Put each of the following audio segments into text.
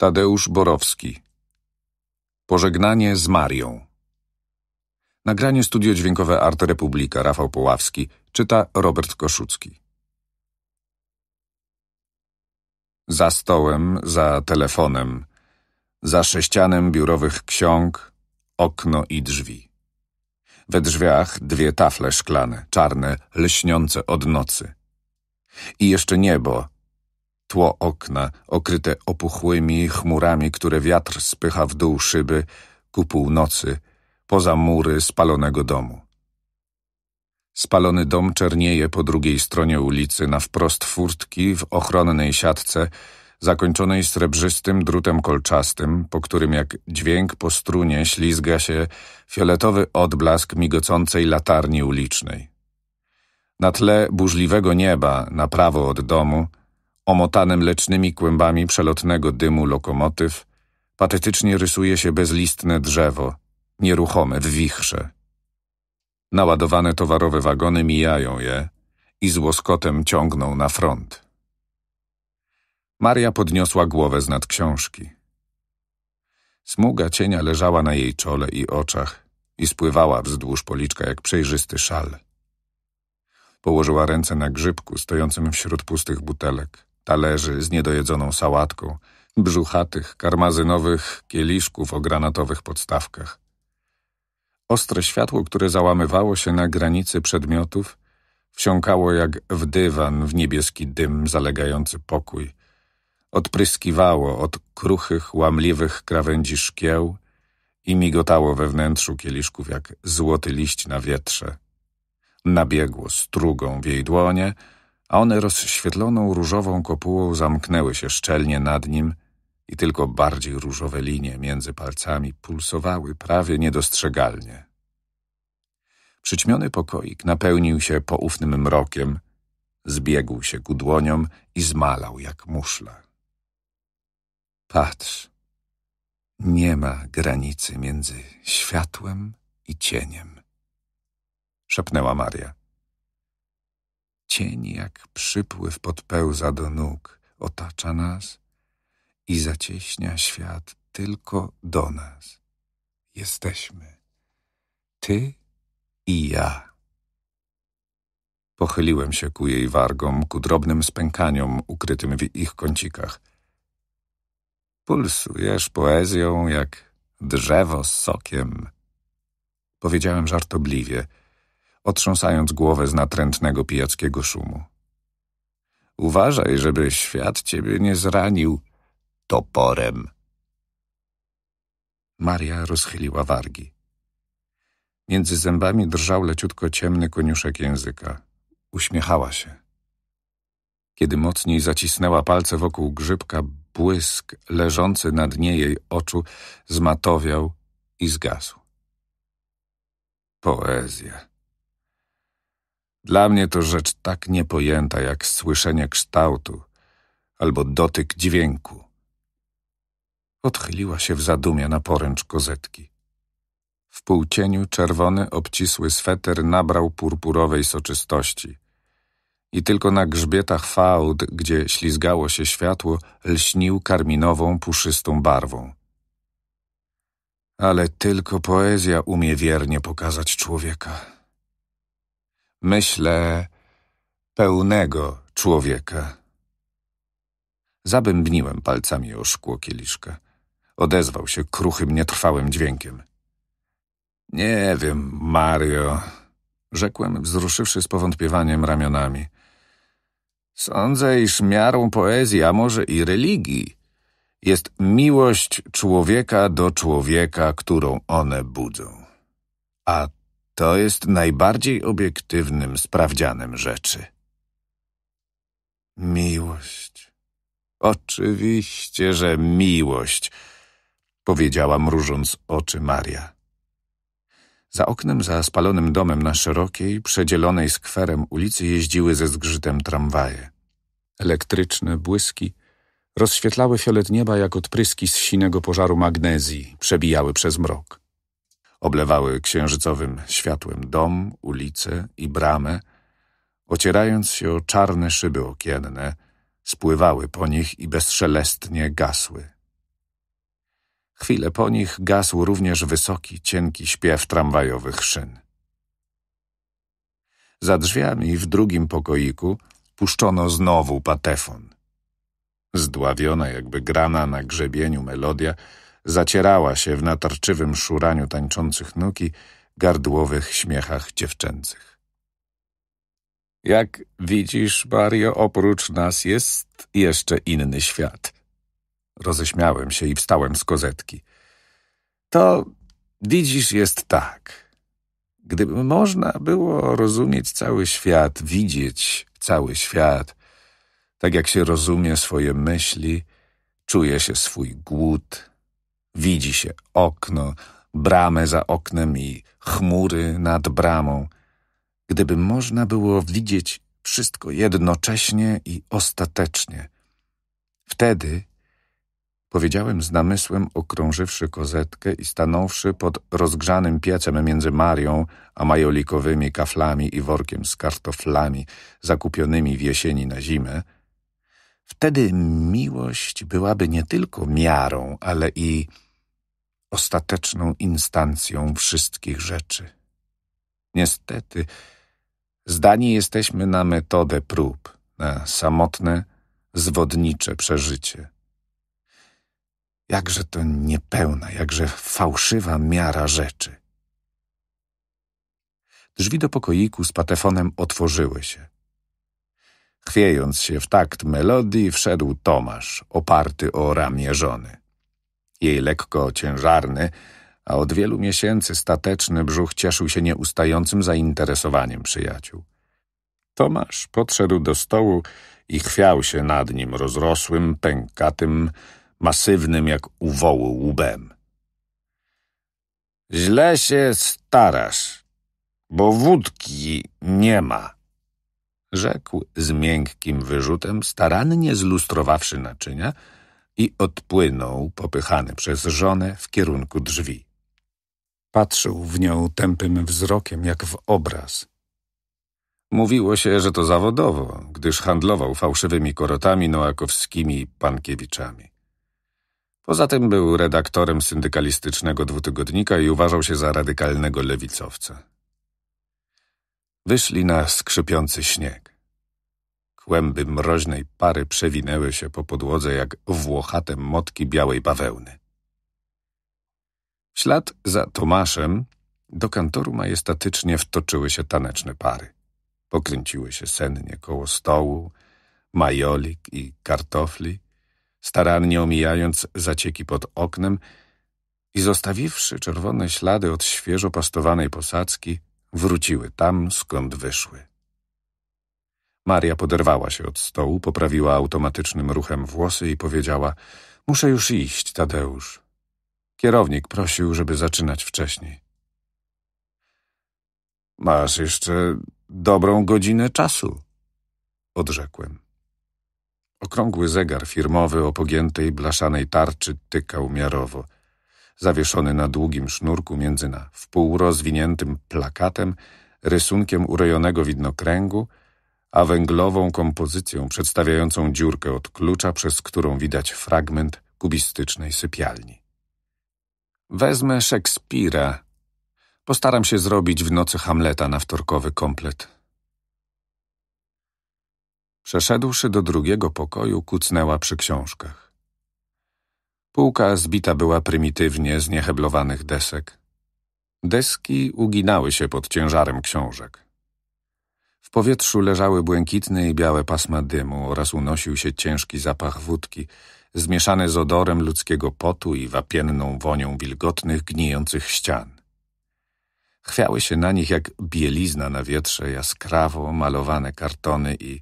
Tadeusz Borowski. Pożegnanie z Marią. Nagranie studio dźwiękowe Art Republika Rafał Poławski czyta Robert Koszucki. Za stołem, za telefonem, za sześcianem biurowych ksiąg, okno i drzwi. We drzwiach dwie tafle szklane, czarne, lśniące od nocy. I jeszcze niebo, Tło okna, okryte opuchłymi chmurami, które wiatr spycha w dół szyby, ku północy, poza mury spalonego domu. Spalony dom czernieje po drugiej stronie ulicy na wprost furtki w ochronnej siatce, zakończonej srebrzystym drutem kolczastym, po którym jak dźwięk po strunie ślizga się fioletowy odblask migocącej latarni ulicznej. Na tle burzliwego nieba, na prawo od domu – omotany mlecznymi kłębami przelotnego dymu lokomotyw, patetycznie rysuje się bezlistne drzewo, nieruchome w wichrze. Naładowane towarowe wagony mijają je i z łoskotem ciągną na front. Maria podniosła głowę z nad książki. Smuga cienia leżała na jej czole i oczach i spływała wzdłuż policzka jak przejrzysty szal. Położyła ręce na grzybku stojącym wśród pustych butelek talerzy z niedojedzoną sałatką, brzuchatych, karmazynowych kieliszków o granatowych podstawkach. Ostre światło, które załamywało się na granicy przedmiotów, wsiąkało jak w dywan w niebieski dym zalegający pokój. Odpryskiwało od kruchych, łamliwych krawędzi szkieł i migotało we wnętrzu kieliszków jak złoty liść na wietrze. Nabiegło strugą w jej dłonie, a one rozświetloną różową kopułą zamknęły się szczelnie nad nim i tylko bardziej różowe linie między palcami pulsowały prawie niedostrzegalnie. Przyćmiony pokoik napełnił się poufnym mrokiem, zbiegł się ku dłoniom i zmalał jak muszla. Patrz, nie ma granicy między światłem i cieniem, szepnęła Maria. Cień jak przypływ podpełza do nóg, otacza nas i zacieśnia świat tylko do nas. Jesteśmy ty i ja. Pochyliłem się ku jej wargom, ku drobnym spękaniom ukrytym w ich kącikach. Pulsujesz poezją jak drzewo z sokiem. Powiedziałem żartobliwie – otrząsając głowę z natrętnego pijackiego szumu. Uważaj, żeby świat ciebie nie zranił toporem. Maria rozchyliła wargi. Między zębami drżał leciutko ciemny koniuszek języka. Uśmiechała się. Kiedy mocniej zacisnęła palce wokół grzybka, błysk leżący na dnie jej oczu zmatowiał i zgasł. Poezja. Dla mnie to rzecz tak niepojęta jak słyszenie kształtu albo dotyk dźwięku. Odchyliła się w zadumie na poręcz kozetki. W półcieniu czerwony, obcisły sweter nabrał purpurowej soczystości i tylko na grzbietach fałd, gdzie ślizgało się światło, lśnił karminową, puszystą barwą. Ale tylko poezja umie wiernie pokazać człowieka myślę, pełnego człowieka. Zabębniłem palcami o szkło kieliszka. Odezwał się kruchym, nietrwałym dźwiękiem. Nie wiem, Mario, rzekłem, wzruszywszy z powątpiewaniem ramionami. Sądzę, iż miarą poezji, a może i religii, jest miłość człowieka do człowieka, którą one budzą. A to jest najbardziej obiektywnym sprawdzianem rzeczy. Miłość. Oczywiście, że miłość, powiedziała mrużąc oczy Maria. Za oknem, za spalonym domem na szerokiej, przedzielonej skwerem ulicy jeździły ze zgrzytem tramwaje. Elektryczne błyski rozświetlały fiolet nieba jak odpryski z sinego pożaru magnezji, przebijały przez mrok oblewały księżycowym światłem dom, ulicę i bramę, ocierając się o czarne szyby okienne, spływały po nich i bezszelestnie gasły. Chwilę po nich gasł również wysoki, cienki śpiew tramwajowych szyn. Za drzwiami w drugim pokoiku puszczono znowu patefon. Zdławiona jakby grana na grzebieniu melodia zacierała się w natarczywym szuraniu tańczących nóg i gardłowych śmiechach dziewczęcych. Jak widzisz, Mario, oprócz nas jest jeszcze inny świat. Roześmiałem się i wstałem z kozetki. To, widzisz, jest tak. Gdyby można było rozumieć cały świat, widzieć cały świat, tak jak się rozumie swoje myśli, czuje się swój głód, Widzi się okno, bramę za oknem i chmury nad bramą. Gdyby można było widzieć wszystko jednocześnie i ostatecznie. Wtedy powiedziałem z namysłem, okrążywszy kozetkę i stanąwszy pod rozgrzanym piecem między Marią a majolikowymi kaflami i workiem z kartoflami zakupionymi w jesieni na zimę, Wtedy miłość byłaby nie tylko miarą, ale i ostateczną instancją wszystkich rzeczy. Niestety, zdani jesteśmy na metodę prób, na samotne, zwodnicze przeżycie. Jakże to niepełna, jakże fałszywa miara rzeczy. Drzwi do pokoiku z patefonem otworzyły się chwiejąc się w takt melodii, wszedł Tomasz, oparty o ramię żony. Jej lekko ciężarny, a od wielu miesięcy stateczny brzuch cieszył się nieustającym zainteresowaniem przyjaciół. Tomasz podszedł do stołu i chwiał się nad nim rozrosłym, pękatym, masywnym jak u wołu łbem. Źle się starasz, bo wódki nie ma rzekł z miękkim wyrzutem, starannie zlustrowawszy naczynia i odpłynął, popychany przez żonę, w kierunku drzwi. Patrzył w nią tępym wzrokiem, jak w obraz. Mówiło się, że to zawodowo, gdyż handlował fałszywymi korotami noakowskimi i pankiewiczami. Poza tym był redaktorem syndykalistycznego dwutygodnika i uważał się za radykalnego lewicowca. Wyszli na skrzypiący śnieg. Kłęby mroźnej pary przewinęły się po podłodze jak włochate motki białej bawełny. W ślad za Tomaszem do kantoru majestatycznie wtoczyły się taneczne pary. Pokręciły się sennie koło stołu, majolik i kartofli, starannie omijając zacieki pod oknem i zostawiwszy czerwone ślady od świeżo pastowanej posadzki, wróciły tam, skąd wyszły. Maria poderwała się od stołu, poprawiła automatycznym ruchem włosy i powiedziała – muszę już iść, Tadeusz. Kierownik prosił, żeby zaczynać wcześniej. Masz jeszcze dobrą godzinę czasu, odrzekłem. Okrągły zegar firmowy o pogiętej blaszanej tarczy tykał miarowo – zawieszony na długim sznurku między na wpół rozwiniętym plakatem, rysunkiem urojonego widnokręgu, a węglową kompozycją przedstawiającą dziurkę od klucza, przez którą widać fragment kubistycznej sypialni. Wezmę Szekspira. Postaram się zrobić w nocy Hamleta na wtorkowy komplet. Przeszedłszy do drugiego pokoju, kucnęła przy książkach. Półka zbita była prymitywnie z nieheblowanych desek. Deski uginały się pod ciężarem książek. W powietrzu leżały błękitne i białe pasma dymu oraz unosił się ciężki zapach wódki, zmieszany z odorem ludzkiego potu i wapienną wonią wilgotnych, gnijących ścian. Chwiały się na nich jak bielizna na wietrze, jaskrawo malowane kartony i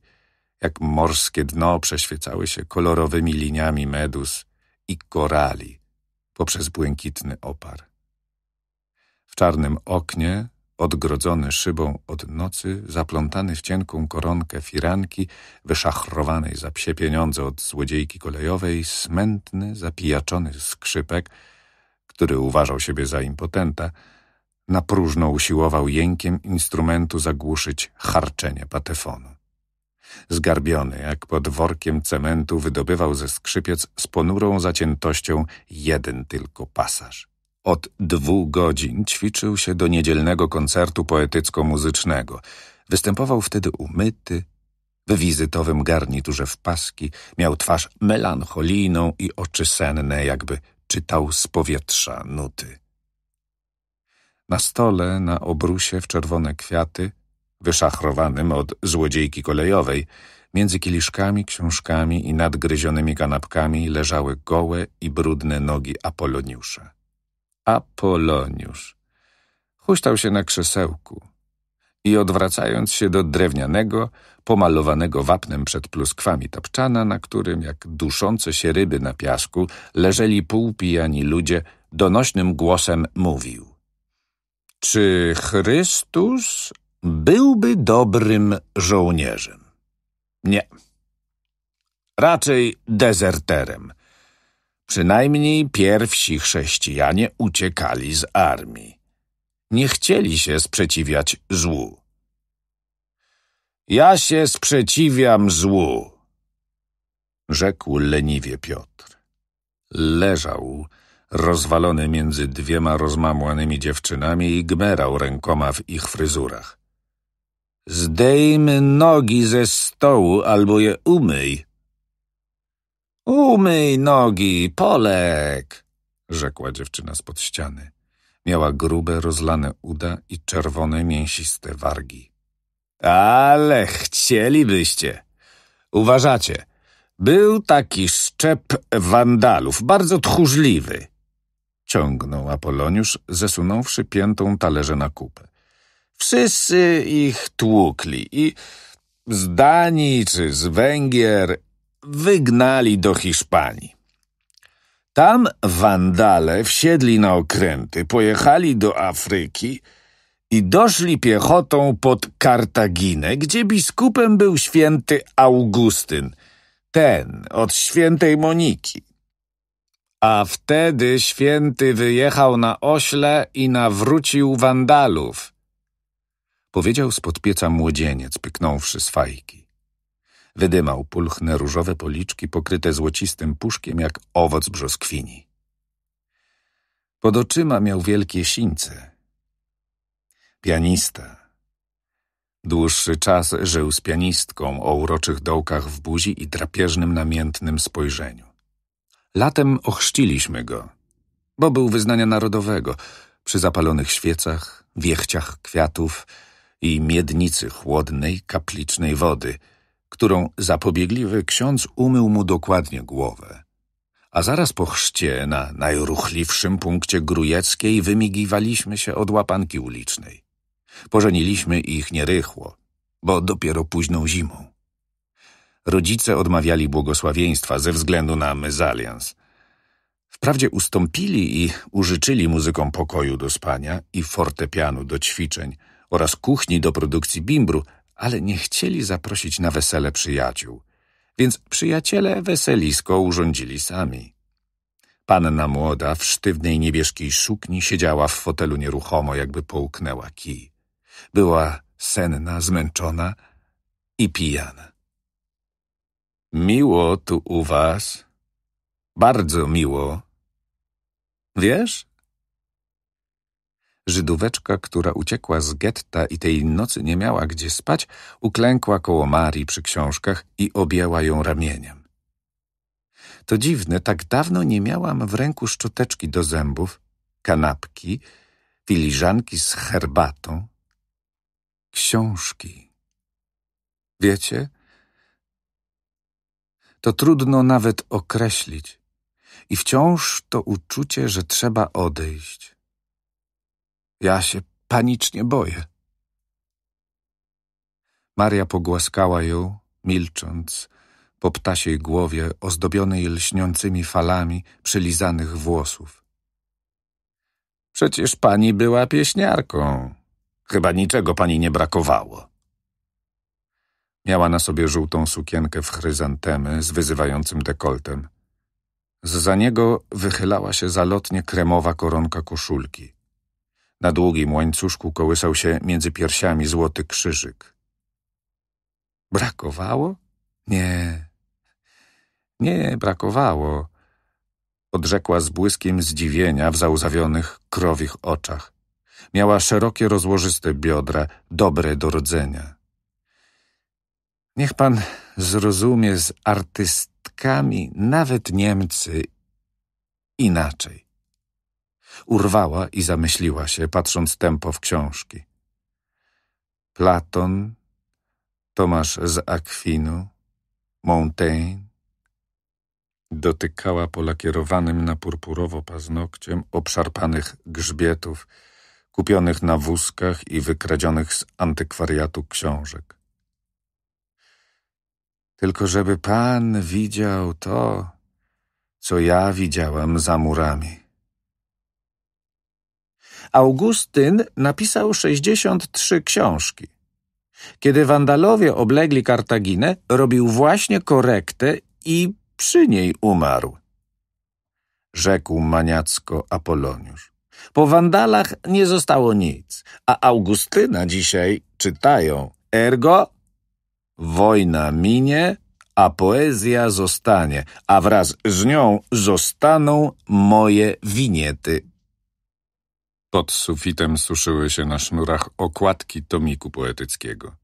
jak morskie dno przeświecały się kolorowymi liniami medus i korali poprzez błękitny opar. W czarnym oknie, odgrodzony szybą od nocy, zaplątany w cienką koronkę firanki, wyszachrowanej za psie pieniądze od złodziejki kolejowej, smętny, zapijaczony skrzypek, który uważał siebie za impotenta, na próżno usiłował jękiem instrumentu zagłuszyć charczenie patefonu. Zgarbiony, jak pod workiem cementu, wydobywał ze skrzypiec z ponurą zaciętością jeden tylko pasaż. Od dwóch godzin ćwiczył się do niedzielnego koncertu poetycko-muzycznego. Występował wtedy umyty, w wizytowym garniturze w paski, miał twarz melancholijną i oczy senne, jakby czytał z powietrza nuty. Na stole, na obrusie w czerwone kwiaty, wyszachrowanym od złodziejki kolejowej. Między kieliszkami, książkami i nadgryzionymi kanapkami leżały gołe i brudne nogi Apoloniusza. Apoloniusz. Huśtał się na krzesełku i odwracając się do drewnianego, pomalowanego wapnem przed pluskwami tapczana, na którym jak duszące się ryby na piasku leżeli półpijani ludzie, donośnym głosem mówił. Czy Chrystus byłby dobrym żołnierzem. Nie. Raczej dezerterem. Przynajmniej pierwsi chrześcijanie uciekali z armii. Nie chcieli się sprzeciwiać złu. Ja się sprzeciwiam złu, rzekł leniwie Piotr. Leżał, rozwalony między dwiema rozmamłanymi dziewczynami i gmerał rękoma w ich fryzurach. Zdejm nogi ze stołu albo je umyj. Umyj nogi, Polek, rzekła dziewczyna spod ściany. Miała grube, rozlane uda i czerwone, mięsiste wargi. Ale chcielibyście. Uważacie, był taki szczep wandalów, bardzo tchórzliwy. Ciągnął Apoloniusz, zesunąwszy piętą talerze na kupę. Wszyscy ich tłukli i z Danii czy z Węgier wygnali do Hiszpanii. Tam wandale wsiedli na okręty, pojechali do Afryki i doszli piechotą pod Kartaginę, gdzie biskupem był święty Augustyn, ten od świętej Moniki. A wtedy święty wyjechał na ośle i nawrócił wandalów – powiedział spod pieca młodzieniec, pyknąwszy z fajki. Wydymał pulchne różowe policzki pokryte złocistym puszkiem jak owoc brzoskwini. Pod oczyma miał wielkie sińce. Pianista. Dłuższy czas żył z pianistką o uroczych dołkach w buzi i drapieżnym, namiętnym spojrzeniu. Latem ochrzciliśmy go, bo był wyznania narodowego, przy zapalonych świecach, wiechciach kwiatów, i miednicy chłodnej, kaplicznej wody, którą zapobiegliwy ksiądz umył mu dokładnie głowę. A zaraz po chrzcie na najruchliwszym punkcie grujeckiej wymigiwaliśmy się od łapanki ulicznej. Pożeniliśmy ich nierychło, bo dopiero późną zimą. Rodzice odmawiali błogosławieństwa ze względu na mezalians. Wprawdzie ustąpili i użyczyli muzykom pokoju do spania i fortepianu do ćwiczeń – oraz kuchni do produkcji bimbru, ale nie chcieli zaprosić na wesele przyjaciół, więc przyjaciele weselisko urządzili sami. Panna młoda w sztywnej niebieskiej sukni siedziała w fotelu nieruchomo, jakby połknęła kij. Była senna, zmęczona i pijana. Miło tu u was. Bardzo miło. Wiesz, Żydóweczka, która uciekła z getta i tej nocy nie miała gdzie spać, uklękła koło Marii przy książkach i objęła ją ramieniem. To dziwne, tak dawno nie miałam w ręku szczoteczki do zębów, kanapki, filiżanki z herbatą, książki. Wiecie? To trudno nawet określić. I wciąż to uczucie, że trzeba odejść – ja się panicznie boję. Maria pogłaskała ją, milcząc, po ptasiej głowie ozdobionej lśniącymi falami przylizanych włosów. Przecież pani była pieśniarką. Chyba niczego pani nie brakowało. Miała na sobie żółtą sukienkę w chryzantemy z wyzywającym dekoltem. Za niego wychylała się zalotnie kremowa koronka koszulki. Na długim łańcuszku kołysał się między piersiami złoty krzyżyk. Brakowało? Nie. Nie, brakowało. Odrzekła z błyskiem zdziwienia w załzawionych, krowich oczach. Miała szerokie, rozłożyste biodra, dobre do rodzenia. Niech pan zrozumie z artystkami, nawet Niemcy, inaczej urwała i zamyśliła się, patrząc tempo w książki. Platon, Tomasz z Akwinu, Montaigne. Dotykała polakierowanym na purpurowo paznokciem obszarpanych grzbietów, kupionych na wózkach i wykradzionych z antykwariatu książek. Tylko żeby pan widział to, co ja widziałam za murami. Augustyn napisał 63 książki. Kiedy Wandalowie oblegli Kartaginę, robił właśnie korektę i przy niej umarł. Rzekł maniacko Apoloniusz. Po Wandalach nie zostało nic, a Augustyna dzisiaj czytają. Ergo wojna minie, a poezja zostanie, a wraz z nią zostaną moje winiety pod sufitem suszyły się na sznurach okładki tomiku poetyckiego.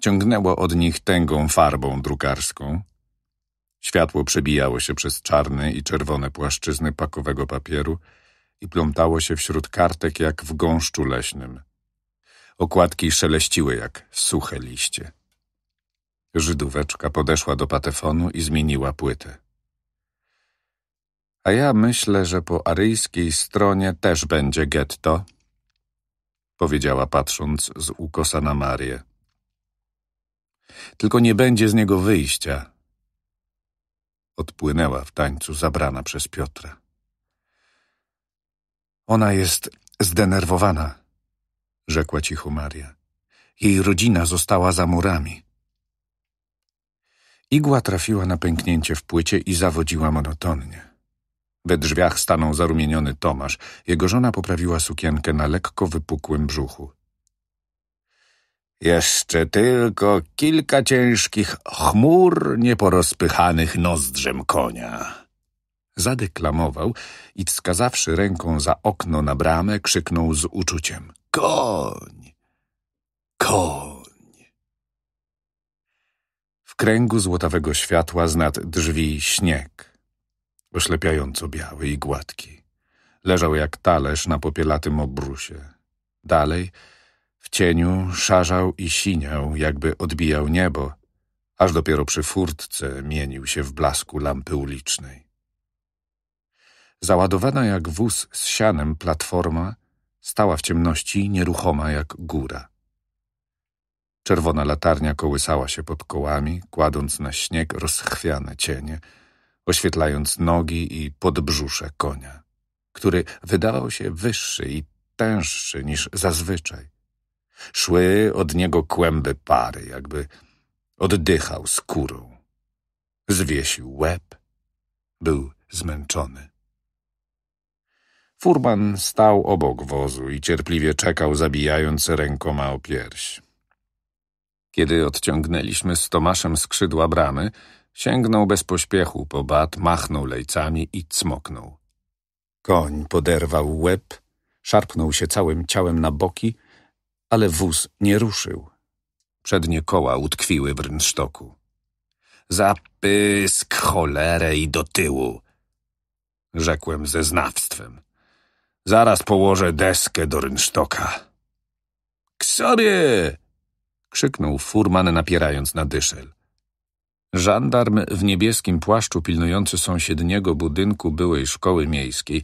Ciągnęło od nich tęgą farbą drukarską. Światło przebijało się przez czarne i czerwone płaszczyzny pakowego papieru i plątało się wśród kartek jak w gąszczu leśnym. Okładki szeleściły jak suche liście. Żydóweczka podeszła do patefonu i zmieniła płytę. A ja myślę, że po aryjskiej stronie też będzie getto, powiedziała patrząc z ukosa na Marię. Tylko nie będzie z niego wyjścia. Odpłynęła w tańcu zabrana przez Piotra. Ona jest zdenerwowana, rzekła cicho Maria. Jej rodzina została za murami. Igła trafiła na pęknięcie w płycie i zawodziła monotonnie. We drzwiach stanął zarumieniony Tomasz. Jego żona poprawiła sukienkę na lekko wypukłym brzuchu. Jeszcze tylko kilka ciężkich chmur nieporozpychanych nozdrzem konia. Zadeklamował i wskazawszy ręką za okno na bramę, krzyknął z uczuciem. Koń! Koń! W kręgu złotawego światła z nad drzwi śnieg oślepiająco biały i gładki. Leżał jak talerz na popielatym obrusie. Dalej, w cieniu, szarzał i siniał, jakby odbijał niebo, aż dopiero przy furtce mienił się w blasku lampy ulicznej. Załadowana jak wóz z sianem platforma stała w ciemności nieruchoma jak góra. Czerwona latarnia kołysała się pod kołami, kładąc na śnieg rozchwiane cienie – oświetlając nogi i podbrzusze konia, który wydawał się wyższy i tęższy niż zazwyczaj. Szły od niego kłęby pary, jakby oddychał skórą. Zwiesił łeb, był zmęczony. Furman stał obok wozu i cierpliwie czekał, zabijając rękoma o pierś. Kiedy odciągnęliśmy z Tomaszem skrzydła bramy, Sięgnął bez pośpiechu po bat, machnął lejcami i cmoknął. Koń poderwał łeb, szarpnął się całym ciałem na boki, ale wóz nie ruszył. Przednie koła utkwiły w rynsztoku. Zapysk cholerę i do tyłu, rzekłem ze znawstwem. Zaraz położę deskę do rynsztoka. K sobie! krzyknął furman napierając na dyszel. Żandarm w niebieskim płaszczu pilnujący sąsiedniego budynku byłej szkoły miejskiej,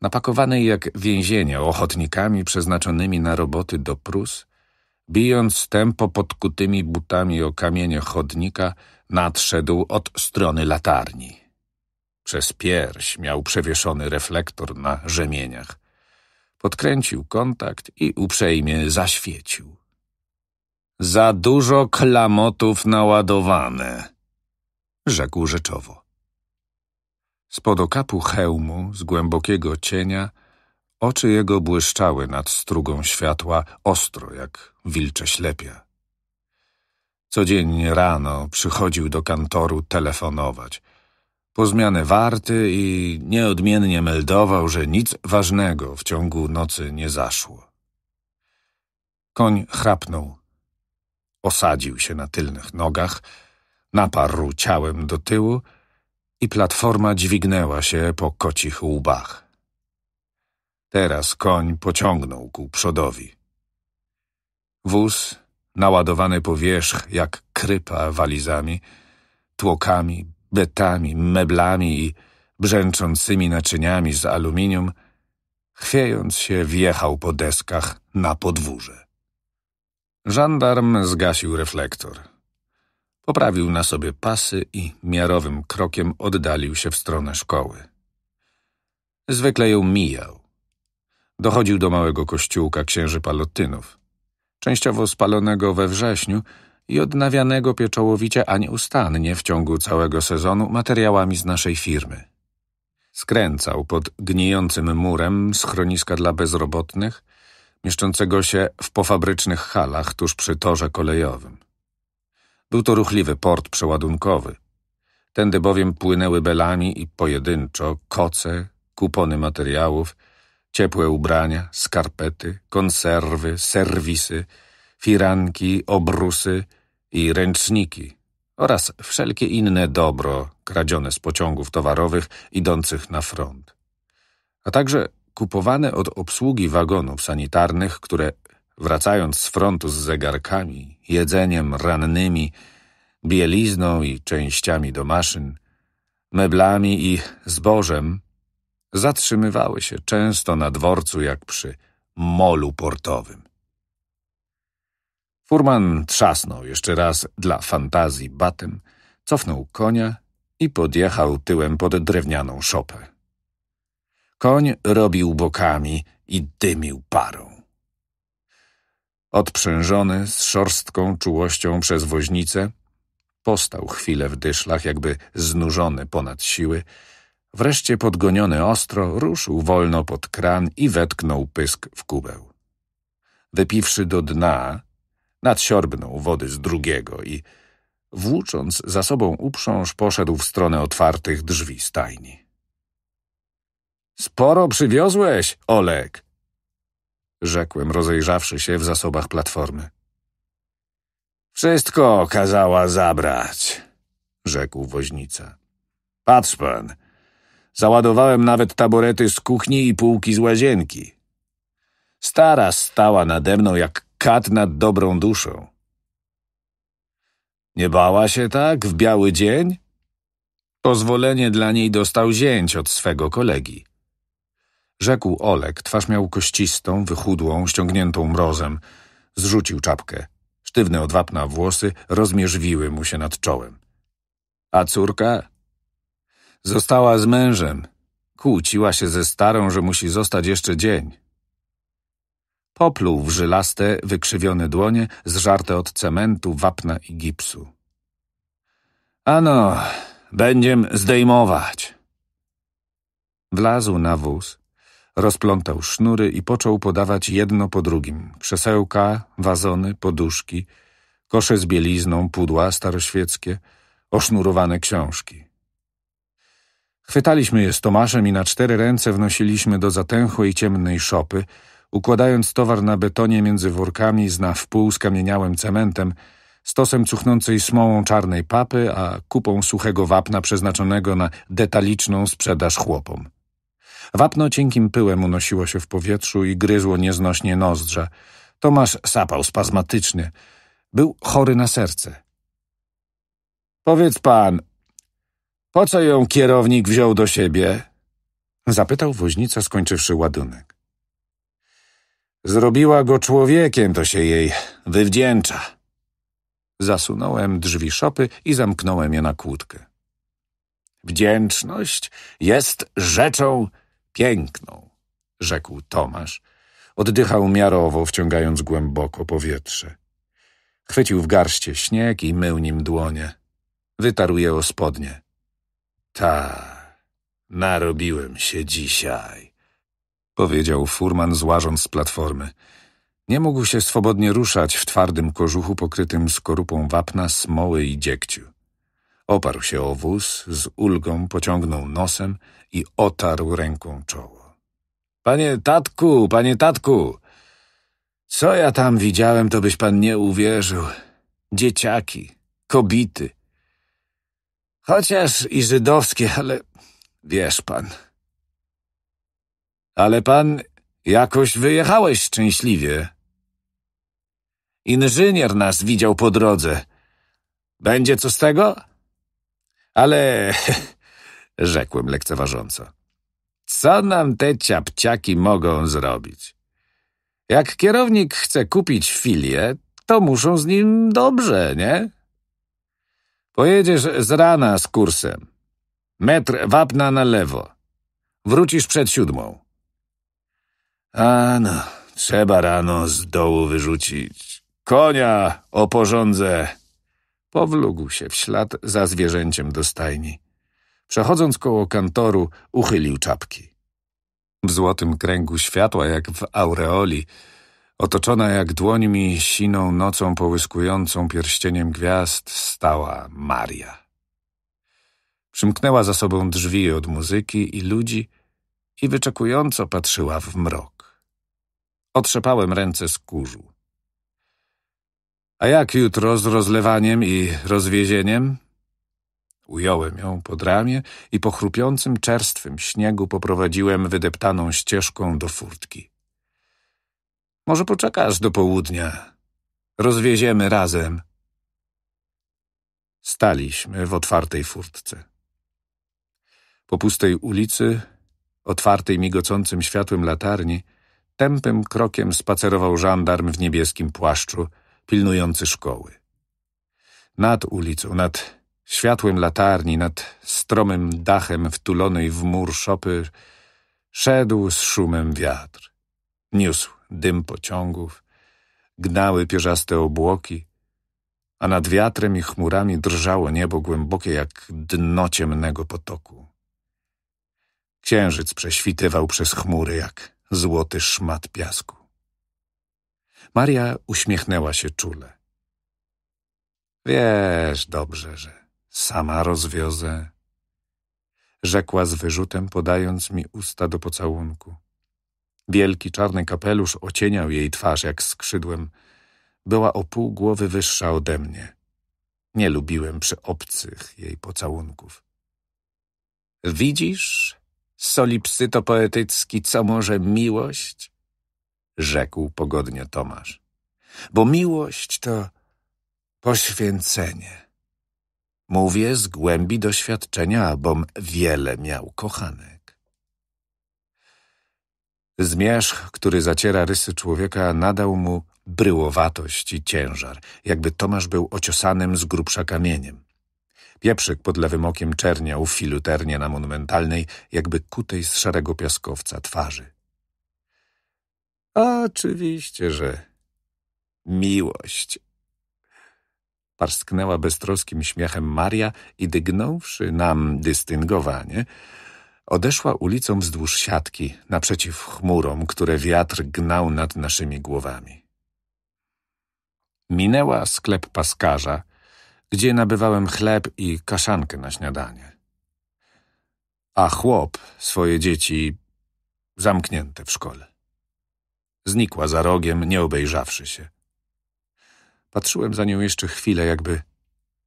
napakowanej jak więzienie ochotnikami przeznaczonymi na roboty do Prus, bijąc tempo podkutymi butami o kamienie chodnika, nadszedł od strony latarni. Przez pierś miał przewieszony reflektor na rzemieniach. Podkręcił kontakt i uprzejmie zaświecił. Za dużo klamotów naładowane, rzekł rzeczowo. Spod okapu hełmu, z głębokiego cienia, oczy jego błyszczały nad strugą światła ostro jak wilcze ślepia. Codziennie rano przychodził do kantoru telefonować. Po zmianę warty i nieodmiennie meldował, że nic ważnego w ciągu nocy nie zaszło. Koń chrapnął. Osadził się na tylnych nogach, Naparł ciałem do tyłu i platforma dźwignęła się po kocich łbach. Teraz koń pociągnął ku przodowi. Wóz, naładowany po wierzch jak krypa walizami, tłokami, betami, meblami i brzęczącymi naczyniami z aluminium, chwiejąc się wjechał po deskach na podwórze. Żandarm zgasił reflektor. Poprawił na sobie pasy i miarowym krokiem oddalił się w stronę szkoły. Zwykle ją mijał. Dochodził do małego kościółka księży palotynów, częściowo spalonego we wrześniu i odnawianego pieczołowicie, a nieustannie w ciągu całego sezonu materiałami z naszej firmy. Skręcał pod gnijącym murem schroniska dla bezrobotnych, mieszczącego się w pofabrycznych halach tuż przy torze kolejowym. Był to ruchliwy port przeładunkowy. Tędy bowiem płynęły belami i pojedynczo koce, kupony materiałów, ciepłe ubrania, skarpety, konserwy, serwisy, firanki, obrusy i ręczniki oraz wszelkie inne dobro kradzione z pociągów towarowych idących na front, a także kupowane od obsługi wagonów sanitarnych, które wracając z frontu z zegarkami, jedzeniem, rannymi, bielizną i częściami do maszyn, meblami i zbożem, zatrzymywały się często na dworcu jak przy molu portowym. Furman trzasnął jeszcze raz dla fantazji batem, cofnął konia i podjechał tyłem pod drewnianą szopę. Koń robił bokami i dymił parą odprzężony z szorstką czułością przez woźnicę, postał chwilę w dyszlach, jakby znużony ponad siły, wreszcie podgoniony ostro, ruszył wolno pod kran i wetknął pysk w kubeł. Wypiwszy do dna, nadsiorbnął wody z drugiego i, włócząc za sobą uprząż, poszedł w stronę otwartych drzwi stajni. — Sporo przywiozłeś, Olek! rzekłem, rozejrzawszy się w zasobach platformy. Wszystko kazała zabrać, rzekł woźnica. Patrz pan, załadowałem nawet taborety z kuchni i półki z łazienki. Stara stała nade mną jak kat nad dobrą duszą. Nie bała się tak w biały dzień? Pozwolenie dla niej dostał zięć od swego kolegi. Rzekł Olek, twarz miał kościstą, wychudłą, ściągniętą mrozem. Zrzucił czapkę. Sztywne od wapna włosy rozmierzwiły mu się nad czołem. A córka? Została z mężem. Kłóciła się ze starą, że musi zostać jeszcze dzień. Popluł w żylaste, wykrzywione dłonie, zżarte od cementu, wapna i gipsu. Ano, będziem zdejmować. Wlazł na wóz, Rozplątał sznury i począł podawać jedno po drugim. Krzesełka, wazony, poduszki, kosze z bielizną, pudła staroświeckie, osznurowane książki. Chwytaliśmy je z Tomaszem i na cztery ręce wnosiliśmy do zatęchłej ciemnej szopy, układając towar na betonie między workami z na wpół skamieniałym cementem, stosem cuchnącej smołą czarnej papy, a kupą suchego wapna przeznaczonego na detaliczną sprzedaż chłopom. Wapno cienkim pyłem unosiło się w powietrzu i gryzło nieznośnie nozdrza. Tomasz sapał spazmatycznie. Był chory na serce. Powiedz pan, po co ją kierownik wziął do siebie? Zapytał woźnica, skończywszy ładunek. Zrobiła go człowiekiem, to się jej wywdzięcza. Zasunąłem drzwi szopy i zamknąłem je na kłódkę. Wdzięczność jest rzeczą Piękną, rzekł Tomasz. Oddychał miarowo, wciągając głęboko powietrze. Chwycił w garście śnieg i mył nim dłonie. Wytarł je o spodnie. Ta, narobiłem się dzisiaj, powiedział furman, złażąc z platformy. Nie mógł się swobodnie ruszać w twardym kożuchu pokrytym skorupą wapna, smoły i dziegciu. Oparł się o wóz, z ulgą pociągnął nosem i otarł ręką czoło. Panie tatku, panie tatku! Co ja tam widziałem, to byś pan nie uwierzył. Dzieciaki, kobity. Chociaż i żydowskie, ale wiesz pan. Ale pan jakoś wyjechałeś szczęśliwie. Inżynier nas widział po drodze. Będzie co z tego? Ale rzekłem lekceważąco. Co nam te ciapciaki mogą zrobić? Jak kierownik chce kupić filię, to muszą z nim dobrze, nie? Pojedziesz z rana z kursem. Metr wapna na lewo. Wrócisz przed siódmą. A no, trzeba rano z dołu wyrzucić. Konia oporządzę Powlógł się w ślad za zwierzęciem do stajni. Przechodząc koło kantoru, uchylił czapki. W złotym kręgu światła, jak w aureoli, otoczona jak dłońmi siną nocą połyskującą pierścieniem gwiazd, stała Maria. Przymknęła za sobą drzwi od muzyki i ludzi i wyczekująco patrzyła w mrok. Otrzepałem ręce z kurzu. A jak jutro z rozlewaniem i rozwiezieniem? Ująłem ją pod ramię i po chrupiącym, czerstwym śniegu poprowadziłem wydeptaną ścieżką do furtki. Może poczekasz do południa. Rozwieziemy razem. Staliśmy w otwartej furtce. Po pustej ulicy, otwartej migocącym światłem latarni, tępym krokiem spacerował żandarm w niebieskim płaszczu, pilnujący szkoły. Nad ulicą, nad światłem latarni, nad stromym dachem wtulonej w mur szopy szedł z szumem wiatr. Niósł dym pociągów, gnały pierzaste obłoki, a nad wiatrem i chmurami drżało niebo głębokie jak dno ciemnego potoku. Księżyc prześwitywał przez chmury jak złoty szmat piasku. Maria uśmiechnęła się czule. Wiesz dobrze, że sama rozwiozę, rzekła z wyrzutem, podając mi usta do pocałunku. Wielki czarny kapelusz ocieniał jej twarz jak skrzydłem. Była o pół głowy wyższa ode mnie. Nie lubiłem przy obcych jej pocałunków. Widzisz, solipsyto poetycki, co może miłość? rzekł pogodnie Tomasz. Bo miłość to poświęcenie. Mówię z głębi doświadczenia, bom wiele miał kochanek. Zmierzch, który zaciera rysy człowieka, nadał mu bryłowatość i ciężar, jakby Tomasz był ociosanym z grubsza kamieniem. Pieprzyk pod lewym okiem czerniał filuternie na monumentalnej, jakby kutej z szarego piaskowca twarzy. Oczywiście, że miłość. Parsknęła beztroskim śmiechem Maria i dygnąwszy nam dystyngowanie, odeszła ulicą wzdłuż siatki, naprzeciw chmurom, które wiatr gnał nad naszymi głowami. Minęła sklep paskarza, gdzie nabywałem chleb i kaszankę na śniadanie. A chłop swoje dzieci zamknięte w szkole. Znikła za rogiem, nie obejrzawszy się. Patrzyłem za nią jeszcze chwilę, jakby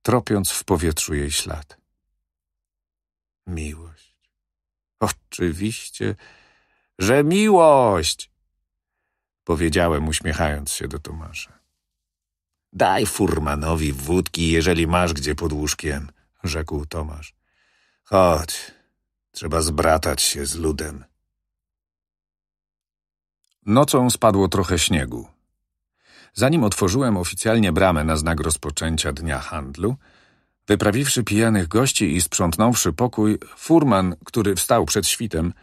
tropiąc w powietrzu jej ślad. Miłość. Oczywiście, że miłość! Powiedziałem, uśmiechając się do Tomasza. Daj furmanowi wódki, jeżeli masz gdzie pod łóżkiem, rzekł Tomasz. Chodź, trzeba zbratać się z ludem. Nocą spadło trochę śniegu. Zanim otworzyłem oficjalnie bramę na znak rozpoczęcia dnia handlu, wyprawiwszy pijanych gości i sprzątnąwszy pokój, furman, który wstał przed świtem,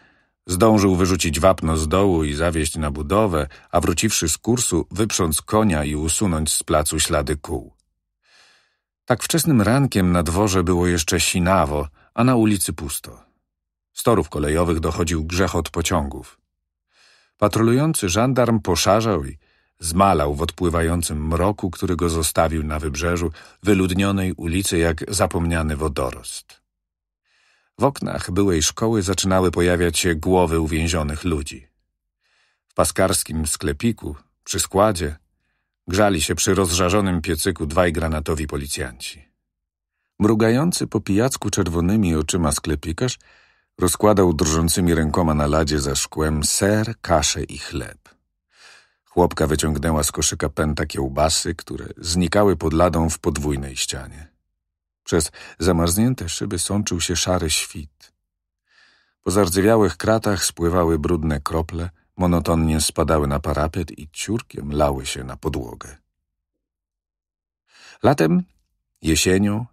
zdążył wyrzucić wapno z dołu i zawieźć na budowę, a wróciwszy z kursu, wyprząc konia i usunąć z placu ślady kół. Tak wczesnym rankiem na dworze było jeszcze sinawo, a na ulicy pusto. Z torów kolejowych dochodził grzechot pociągów. Patrolujący żandarm poszarzał i zmalał w odpływającym mroku, który go zostawił na wybrzeżu wyludnionej ulicy jak zapomniany wodorost. W oknach byłej szkoły zaczynały pojawiać się głowy uwięzionych ludzi. W paskarskim sklepiku, przy składzie, grzali się przy rozżarzonym piecyku dwaj granatowi policjanci. Mrugający po pijacku czerwonymi oczyma sklepikarz Rozkładał drżącymi rękoma na ladzie za szkłem ser, kaszę i chleb. Chłopka wyciągnęła z koszyka pęta kiełbasy, które znikały pod ladą w podwójnej ścianie. Przez zamarznięte szyby sączył się szary świt. Po zardzewiałych kratach spływały brudne krople, monotonnie spadały na parapet i ciurkiem lały się na podłogę. Latem, jesienią,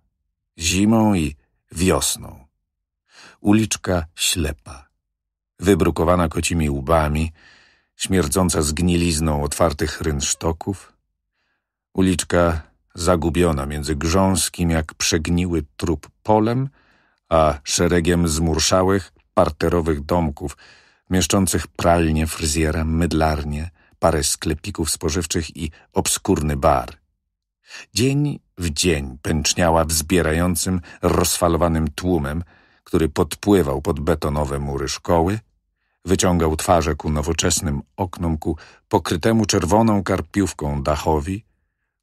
zimą i wiosną uliczka ślepa, wybrukowana kocimi łbami, śmierdząca zgnilizną otwartych rynsztoków, uliczka zagubiona między grząskim jak przegniły trup polem, a szeregiem zmurszałych, parterowych domków, mieszczących pralnie, fryzjera, mydlarnie, parę sklepików spożywczych i obskurny bar. Dzień w dzień pęczniała wzbierającym, rozfalowanym tłumem, który podpływał pod betonowe mury szkoły, wyciągał twarze ku nowoczesnym oknom, ku pokrytemu czerwoną karpiówką dachowi,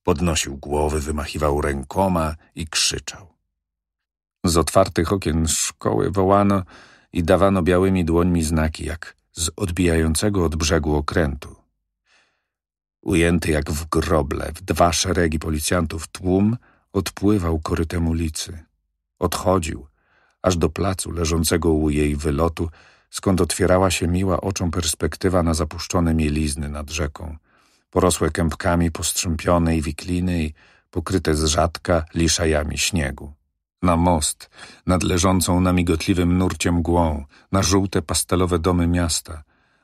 podnosił głowy, wymachiwał rękoma i krzyczał. Z otwartych okien szkoły wołano i dawano białymi dłońmi znaki, jak z odbijającego od brzegu okrętu. Ujęty jak w groble, w dwa szeregi policjantów tłum odpływał korytem ulicy. Odchodził, aż do placu leżącego u jej wylotu, skąd otwierała się miła oczom perspektywa na zapuszczone mielizny nad rzeką, porosłe kępkami postrzępionej wikliny i pokryte z rzadka liszajami śniegu. Na most, nad leżącą na migotliwym nurcie mgłą, na żółte pastelowe domy miasta,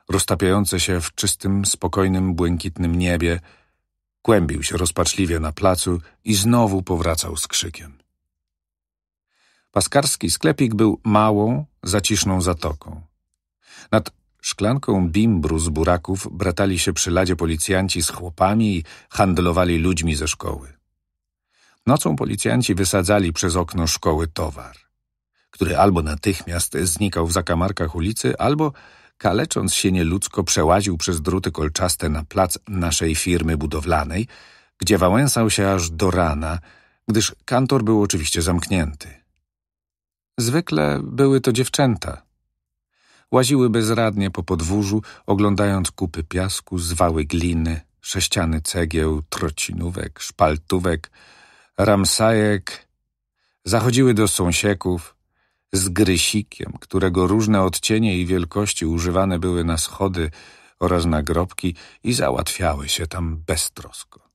roztapiające się w czystym, spokojnym, błękitnym niebie, kłębił się rozpaczliwie na placu i znowu powracał z krzykiem. Paskarski sklepik był małą, zaciszną zatoką. Nad szklanką bimbru z buraków bratali się przy ladzie policjanci z chłopami i handlowali ludźmi ze szkoły. Nocą policjanci wysadzali przez okno szkoły towar, który albo natychmiast znikał w zakamarkach ulicy, albo kalecząc się nieludzko przełaził przez druty kolczaste na plac naszej firmy budowlanej, gdzie wałęsał się aż do rana, gdyż kantor był oczywiście zamknięty. Zwykle były to dziewczęta. Łaziły bezradnie po podwórzu, oglądając kupy piasku, zwały gliny, sześciany cegieł, trocinówek, szpaltówek, ramsajek. Zachodziły do sąsieków z grysikiem, którego różne odcienie i wielkości używane były na schody oraz na grobki i załatwiały się tam beztrosko.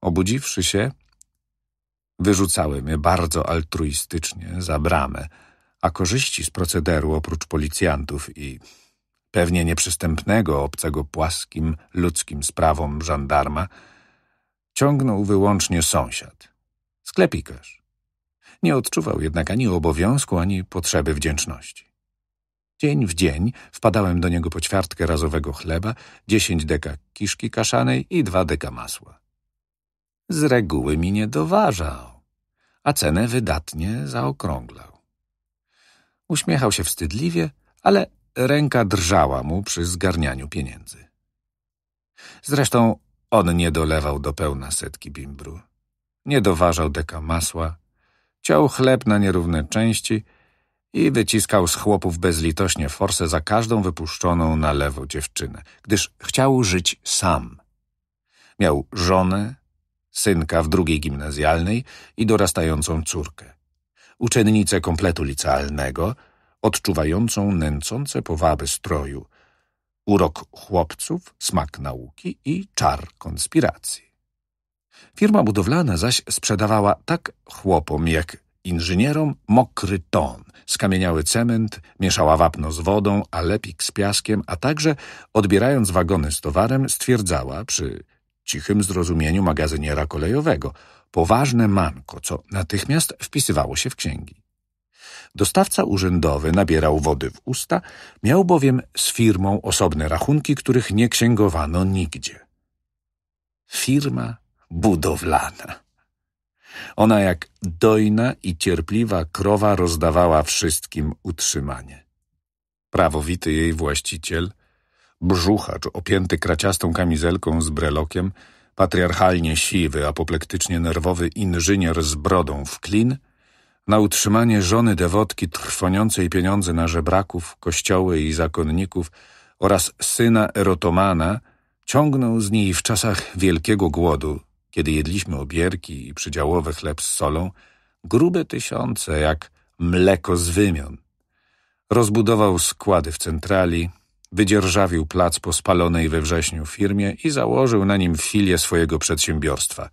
Obudziwszy się, Wyrzucały mnie bardzo altruistycznie za bramę, a korzyści z procederu oprócz policjantów i pewnie nieprzystępnego obcego płaskim, ludzkim sprawom żandarma ciągnął wyłącznie sąsiad, sklepikarz. Nie odczuwał jednak ani obowiązku, ani potrzeby wdzięczności. Dzień w dzień wpadałem do niego po ćwiartkę razowego chleba, dziesięć deka kiszki kaszanej i dwa deka masła. Z reguły mi nie doważał, a cenę wydatnie zaokrąglał. Uśmiechał się wstydliwie, ale ręka drżała mu przy zgarnianiu pieniędzy. Zresztą on nie dolewał do pełna setki bimbru, nie doważał deka masła, ciął chleb na nierówne części i wyciskał z chłopów bezlitośnie forsę za każdą wypuszczoną na lewo dziewczynę, gdyż chciał żyć sam. Miał żonę, synka w drugiej gimnazjalnej i dorastającą córkę. Uczennicę kompletu licealnego, odczuwającą nęcące powaby stroju, urok chłopców, smak nauki i czar konspiracji. Firma budowlana zaś sprzedawała tak chłopom jak inżynierom mokry ton, skamieniały cement, mieszała wapno z wodą, alepik z piaskiem, a także, odbierając wagony z towarem, stwierdzała przy cichym zrozumieniu magazyniera kolejowego, poważne manko, co natychmiast wpisywało się w księgi. Dostawca urzędowy nabierał wody w usta, miał bowiem z firmą osobne rachunki, których nie księgowano nigdzie. Firma budowlana. Ona jak dojna i cierpliwa krowa rozdawała wszystkim utrzymanie. Prawowity jej właściciel Brzuchacz, opięty kraciastą kamizelką z brelokiem, patriarchalnie siwy, apoplektycznie nerwowy inżynier z brodą w klin, na utrzymanie żony dewotki trwoniącej pieniądze na żebraków, kościoły i zakonników oraz syna erotomana, ciągnął z niej w czasach wielkiego głodu, kiedy jedliśmy obierki i przydziałowe chleb z solą, grube tysiące jak mleko z wymion. Rozbudował składy w centrali, Wydzierżawił plac po spalonej we wrześniu firmie i założył na nim filię swojego przedsiębiorstwa.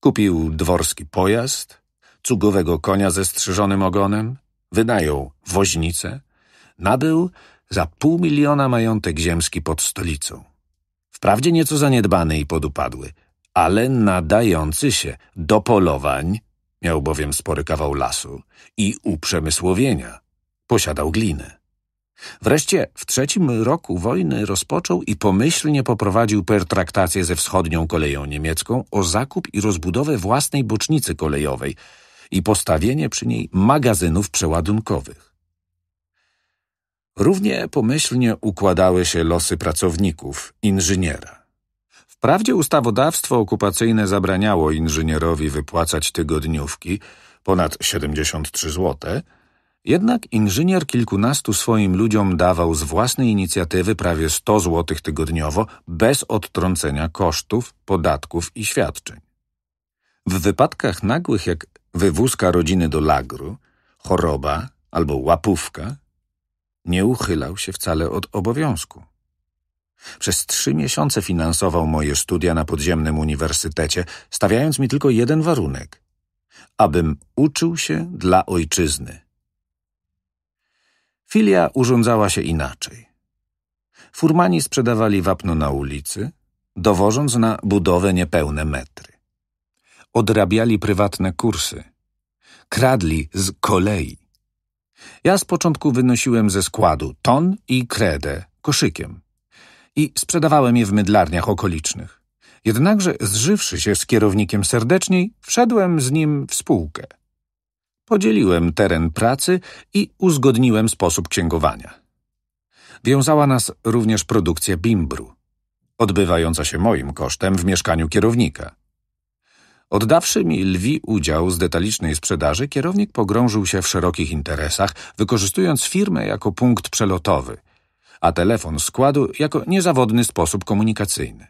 Kupił dworski pojazd, cugowego konia ze strzyżonym ogonem, wynajął woźnicę, nabył za pół miliona majątek ziemski pod stolicą. Wprawdzie nieco zaniedbany i podupadły, ale nadający się do polowań, miał bowiem spory kawał lasu, i uprzemysłowienia. Posiadał glinę. Wreszcie w trzecim roku wojny rozpoczął i pomyślnie poprowadził pertraktację ze wschodnią koleją niemiecką o zakup i rozbudowę własnej bocznicy kolejowej i postawienie przy niej magazynów przeładunkowych. Równie pomyślnie układały się losy pracowników, inżyniera. Wprawdzie ustawodawstwo okupacyjne zabraniało inżynierowi wypłacać tygodniówki, ponad 73 złote, jednak inżynier kilkunastu swoim ludziom dawał z własnej inicjatywy prawie 100 zł tygodniowo bez odtrącenia kosztów, podatków i świadczeń. W wypadkach nagłych jak wywózka rodziny do lagru, choroba albo łapówka, nie uchylał się wcale od obowiązku. Przez trzy miesiące finansował moje studia na podziemnym uniwersytecie, stawiając mi tylko jeden warunek – abym uczył się dla ojczyzny – Filia urządzała się inaczej. Furmani sprzedawali wapno na ulicy, dowożąc na budowę niepełne metry. Odrabiali prywatne kursy. Kradli z kolei. Ja z początku wynosiłem ze składu ton i kredę koszykiem i sprzedawałem je w mydlarniach okolicznych. Jednakże zżywszy się z kierownikiem serdeczniej, wszedłem z nim w spółkę. Podzieliłem teren pracy i uzgodniłem sposób księgowania. Wiązała nas również produkcja bimbru, odbywająca się moim kosztem w mieszkaniu kierownika. Oddawszy mi lwi udział z detalicznej sprzedaży, kierownik pogrążył się w szerokich interesach, wykorzystując firmę jako punkt przelotowy, a telefon składu jako niezawodny sposób komunikacyjny.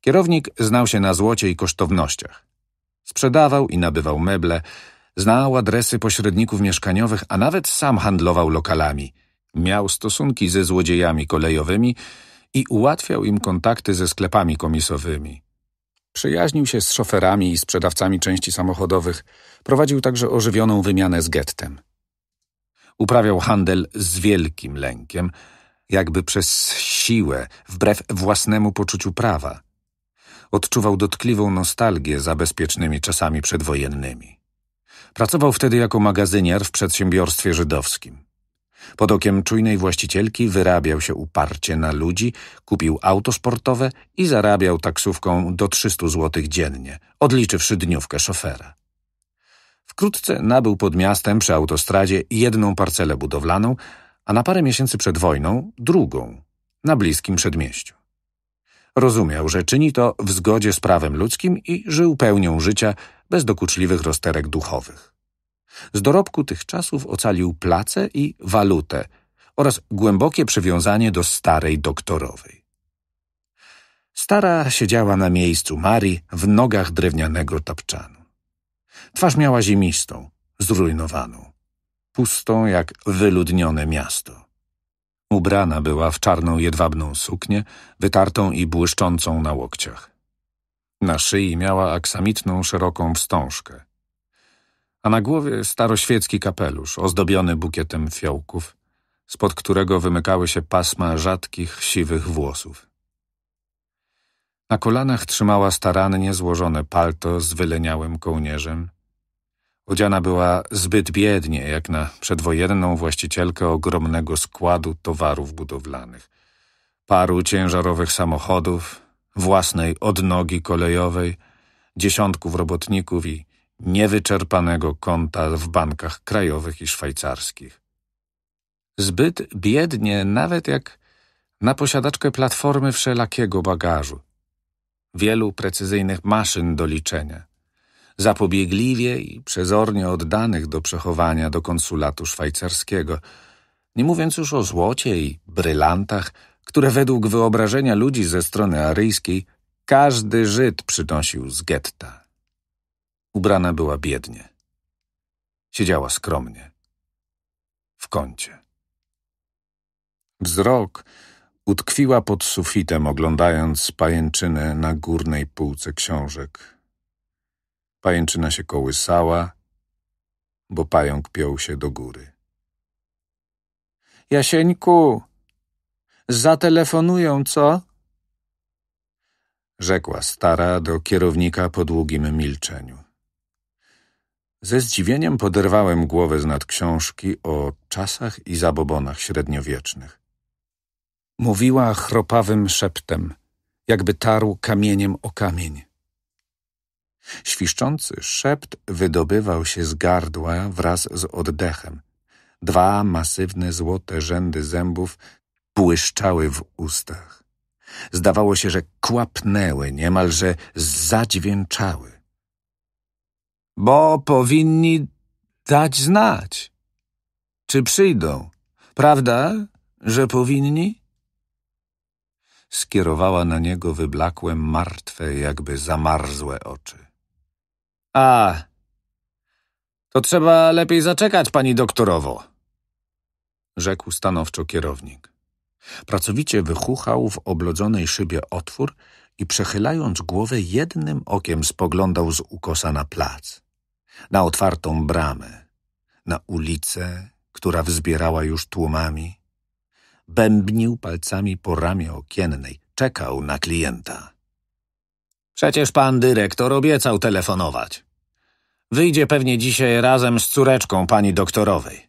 Kierownik znał się na złocie i kosztownościach. Sprzedawał i nabywał meble, Znał adresy pośredników mieszkaniowych, a nawet sam handlował lokalami. Miał stosunki ze złodziejami kolejowymi i ułatwiał im kontakty ze sklepami komisowymi. Przyjaźnił się z szoferami i sprzedawcami części samochodowych, prowadził także ożywioną wymianę z gettem. Uprawiał handel z wielkim lękiem, jakby przez siłę, wbrew własnemu poczuciu prawa. Odczuwał dotkliwą nostalgię za bezpiecznymi czasami przedwojennymi. Pracował wtedy jako magazynier w przedsiębiorstwie żydowskim. Pod okiem czujnej właścicielki wyrabiał się uparcie na ludzi, kupił auto sportowe i zarabiał taksówką do 300 zł dziennie, odliczywszy dniówkę szofera. Wkrótce nabył pod miastem przy autostradzie jedną parcelę budowlaną, a na parę miesięcy przed wojną drugą, na bliskim przedmieściu. Rozumiał, że czyni to w zgodzie z prawem ludzkim i żył pełnią życia bez dokuczliwych rozterek duchowych. Z dorobku tych czasów ocalił place i walutę oraz głębokie przywiązanie do starej doktorowej. Stara siedziała na miejscu Marii w nogach drewnianego tapczanu. Twarz miała zimistą, zrujnowaną, pustą jak wyludnione miasto. Ubrana była w czarną jedwabną suknię, wytartą i błyszczącą na łokciach. Na szyi miała aksamitną, szeroką wstążkę. A na głowie staroświecki kapelusz, ozdobiony bukietem fiołków, spod którego wymykały się pasma rzadkich, siwych włosów. Na kolanach trzymała starannie złożone palto z wyleniałym kołnierzem, Odziana była zbyt biednie, jak na przedwojenną właścicielkę ogromnego składu towarów budowlanych. Paru ciężarowych samochodów, własnej odnogi kolejowej, dziesiątków robotników i niewyczerpanego konta w bankach krajowych i szwajcarskich. Zbyt biednie nawet jak na posiadaczkę platformy wszelakiego bagażu. Wielu precyzyjnych maszyn do liczenia – zapobiegliwie i przezornie oddanych do przechowania do konsulatu szwajcarskiego, nie mówiąc już o złocie i brylantach, które według wyobrażenia ludzi ze strony aryjskiej każdy Żyd przynosił z getta. Ubrana była biednie. Siedziała skromnie. W kącie. Wzrok utkwiła pod sufitem, oglądając pajęczynę na górnej półce książek, Pajęczyna się kołysała, bo pająk piął się do góry. Jasieńku, zatelefonują, co? Rzekła stara do kierownika po długim milczeniu. Ze zdziwieniem poderwałem głowę z nad książki o czasach i zabobonach średniowiecznych. Mówiła chropawym szeptem, jakby tarł kamieniem o kamień. Świszczący szept wydobywał się z gardła wraz z oddechem. Dwa masywne złote rzędy zębów błyszczały w ustach. Zdawało się, że kłapnęły, niemalże zadźwięczały. Bo powinni dać znać. Czy przyjdą? Prawda, że powinni? Skierowała na niego wyblakłe, martwe, jakby zamarzłe oczy. A, to trzeba lepiej zaczekać, pani doktorowo, rzekł stanowczo kierownik. Pracowicie wychuchał w oblodzonej szybie otwór i przechylając głowę jednym okiem spoglądał z ukosa na plac, na otwartą bramę, na ulicę, która wzbierała już tłumami. Bębnił palcami po ramię okiennej, czekał na klienta. Przecież pan dyrektor obiecał telefonować. Wyjdzie pewnie dzisiaj razem z córeczką pani doktorowej.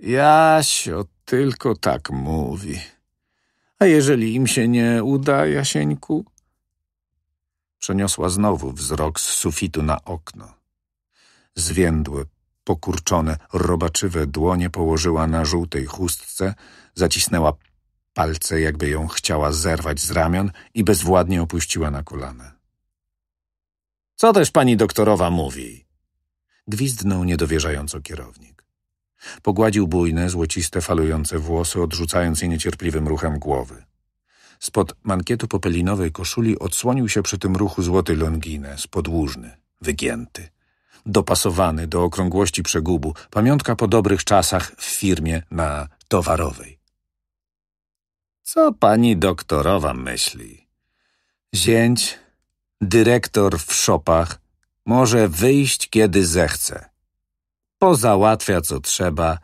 Jasio tylko tak mówi. A jeżeli im się nie uda, Jasieńku? Przeniosła znowu wzrok z sufitu na okno. Zwiędłe, pokurczone, robaczywe dłonie położyła na żółtej chustce, zacisnęła palce, jakby ją chciała zerwać z ramion i bezwładnie opuściła na kolana. Co też pani doktorowa mówi? Gwizdnął niedowierzająco kierownik. Pogładził bujne, złociste, falujące włosy, odrzucając je niecierpliwym ruchem głowy. Spod mankietu popelinowej koszuli odsłonił się przy tym ruchu złoty longines, podłużny, wygięty. Dopasowany do okrągłości przegubu, pamiątka po dobrych czasach w firmie na towarowej. Co pani doktorowa myśli? Zięć, dyrektor w szopach, może wyjść kiedy zechce. Pozałatwia co trzeba,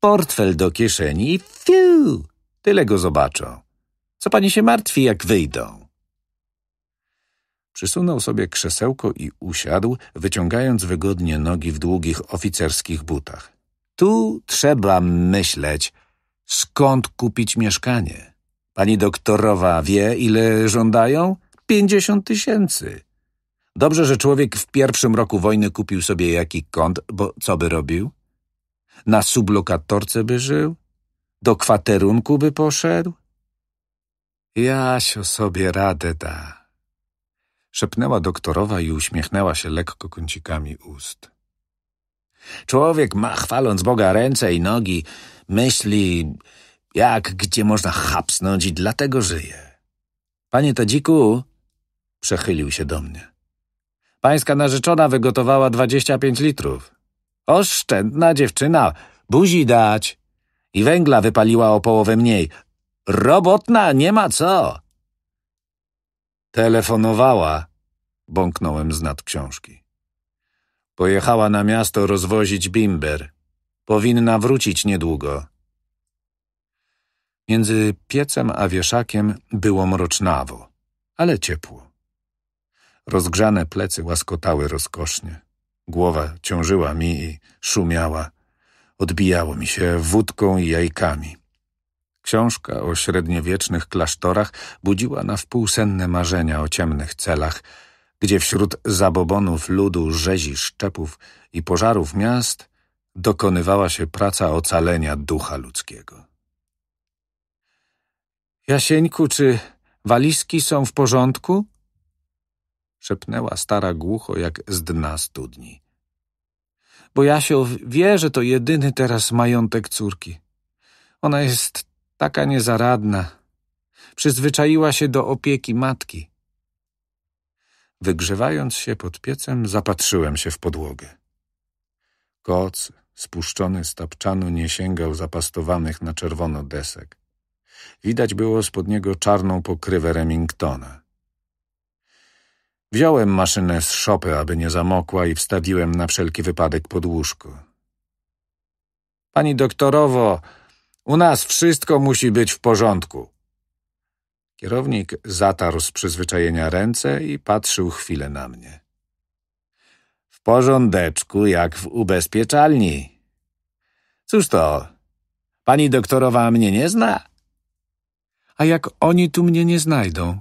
portfel do kieszeni i fiu, tyle go zobaczą. Co pani się martwi, jak wyjdą? Przysunął sobie krzesełko i usiadł, wyciągając wygodnie nogi w długich oficerskich butach. Tu trzeba myśleć, Skąd kupić mieszkanie? Pani doktorowa wie, ile żądają? Pięćdziesiąt tysięcy. Dobrze, że człowiek w pierwszym roku wojny kupił sobie jaki kąt, bo co by robił? Na sublokatorce by żył? Do kwaterunku by poszedł? o sobie radę da. Szepnęła doktorowa i uśmiechnęła się lekko kącikami ust. Człowiek ma, chwaląc Boga, ręce i nogi, myśli, jak gdzie można chapsnąć i dlatego żyje. Panie Tadziku, przechylił się do mnie. Pańska narzeczona wygotowała dwadzieścia pięć litrów. Oszczędna dziewczyna, buzi dać. I węgla wypaliła o połowę mniej. Robotna, nie ma co. Telefonowała, bąknąłem z nad książki. Pojechała na miasto rozwozić bimber. Powinna wrócić niedługo. Między piecem a wieszakiem było mrocznawo, ale ciepło. Rozgrzane plecy łaskotały rozkosznie. Głowa ciążyła mi i szumiała. Odbijało mi się wódką i jajkami. Książka o średniowiecznych klasztorach budziła na wpółsenne marzenia o ciemnych celach, gdzie wśród zabobonów ludu, rzezi, szczepów i pożarów miast dokonywała się praca ocalenia ducha ludzkiego. Jasieńku, czy walizki są w porządku? Szepnęła stara głucho jak z dna studni. Bo Jasio wie, że to jedyny teraz majątek córki. Ona jest taka niezaradna. Przyzwyczaiła się do opieki matki. Wygrzewając się pod piecem, zapatrzyłem się w podłogę. Kocy, Spuszczony z tapczanu nie sięgał zapastowanych na czerwono desek. Widać było spod niego czarną pokrywę Remingtona. Wziąłem maszynę z szopy, aby nie zamokła i wstawiłem na wszelki wypadek pod łóżko. Pani doktorowo, u nas wszystko musi być w porządku. Kierownik zatarł z przyzwyczajenia ręce i patrzył chwilę na mnie porządeczku jak w ubezpieczalni. Cóż to, pani doktorowa mnie nie zna? A jak oni tu mnie nie znajdą?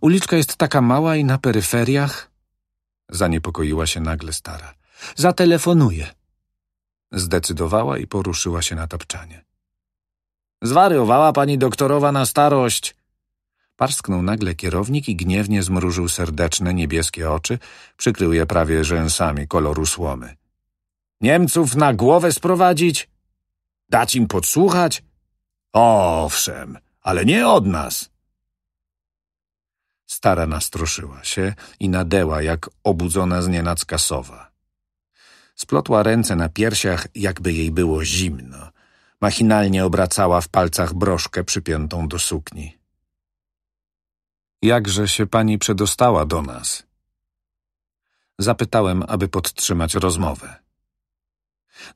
Uliczka jest taka mała i na peryferiach. Zaniepokoiła się nagle stara. Zatelefonuję. Zdecydowała i poruszyła się na tapczanie. Zwariowała pani doktorowa na starość. Parsknął nagle kierownik i gniewnie zmrużył serdeczne niebieskie oczy, przykrył je prawie rzęsami koloru słomy. Niemców na głowę sprowadzić? Dać im podsłuchać? Owszem, ale nie od nas. Stara nastroszyła się i nadeła jak obudzona z nienacka sowa. Splotła ręce na piersiach, jakby jej było zimno. Machinalnie obracała w palcach broszkę przypiętą do sukni. Jakże się pani przedostała do nas? Zapytałem, aby podtrzymać rozmowę.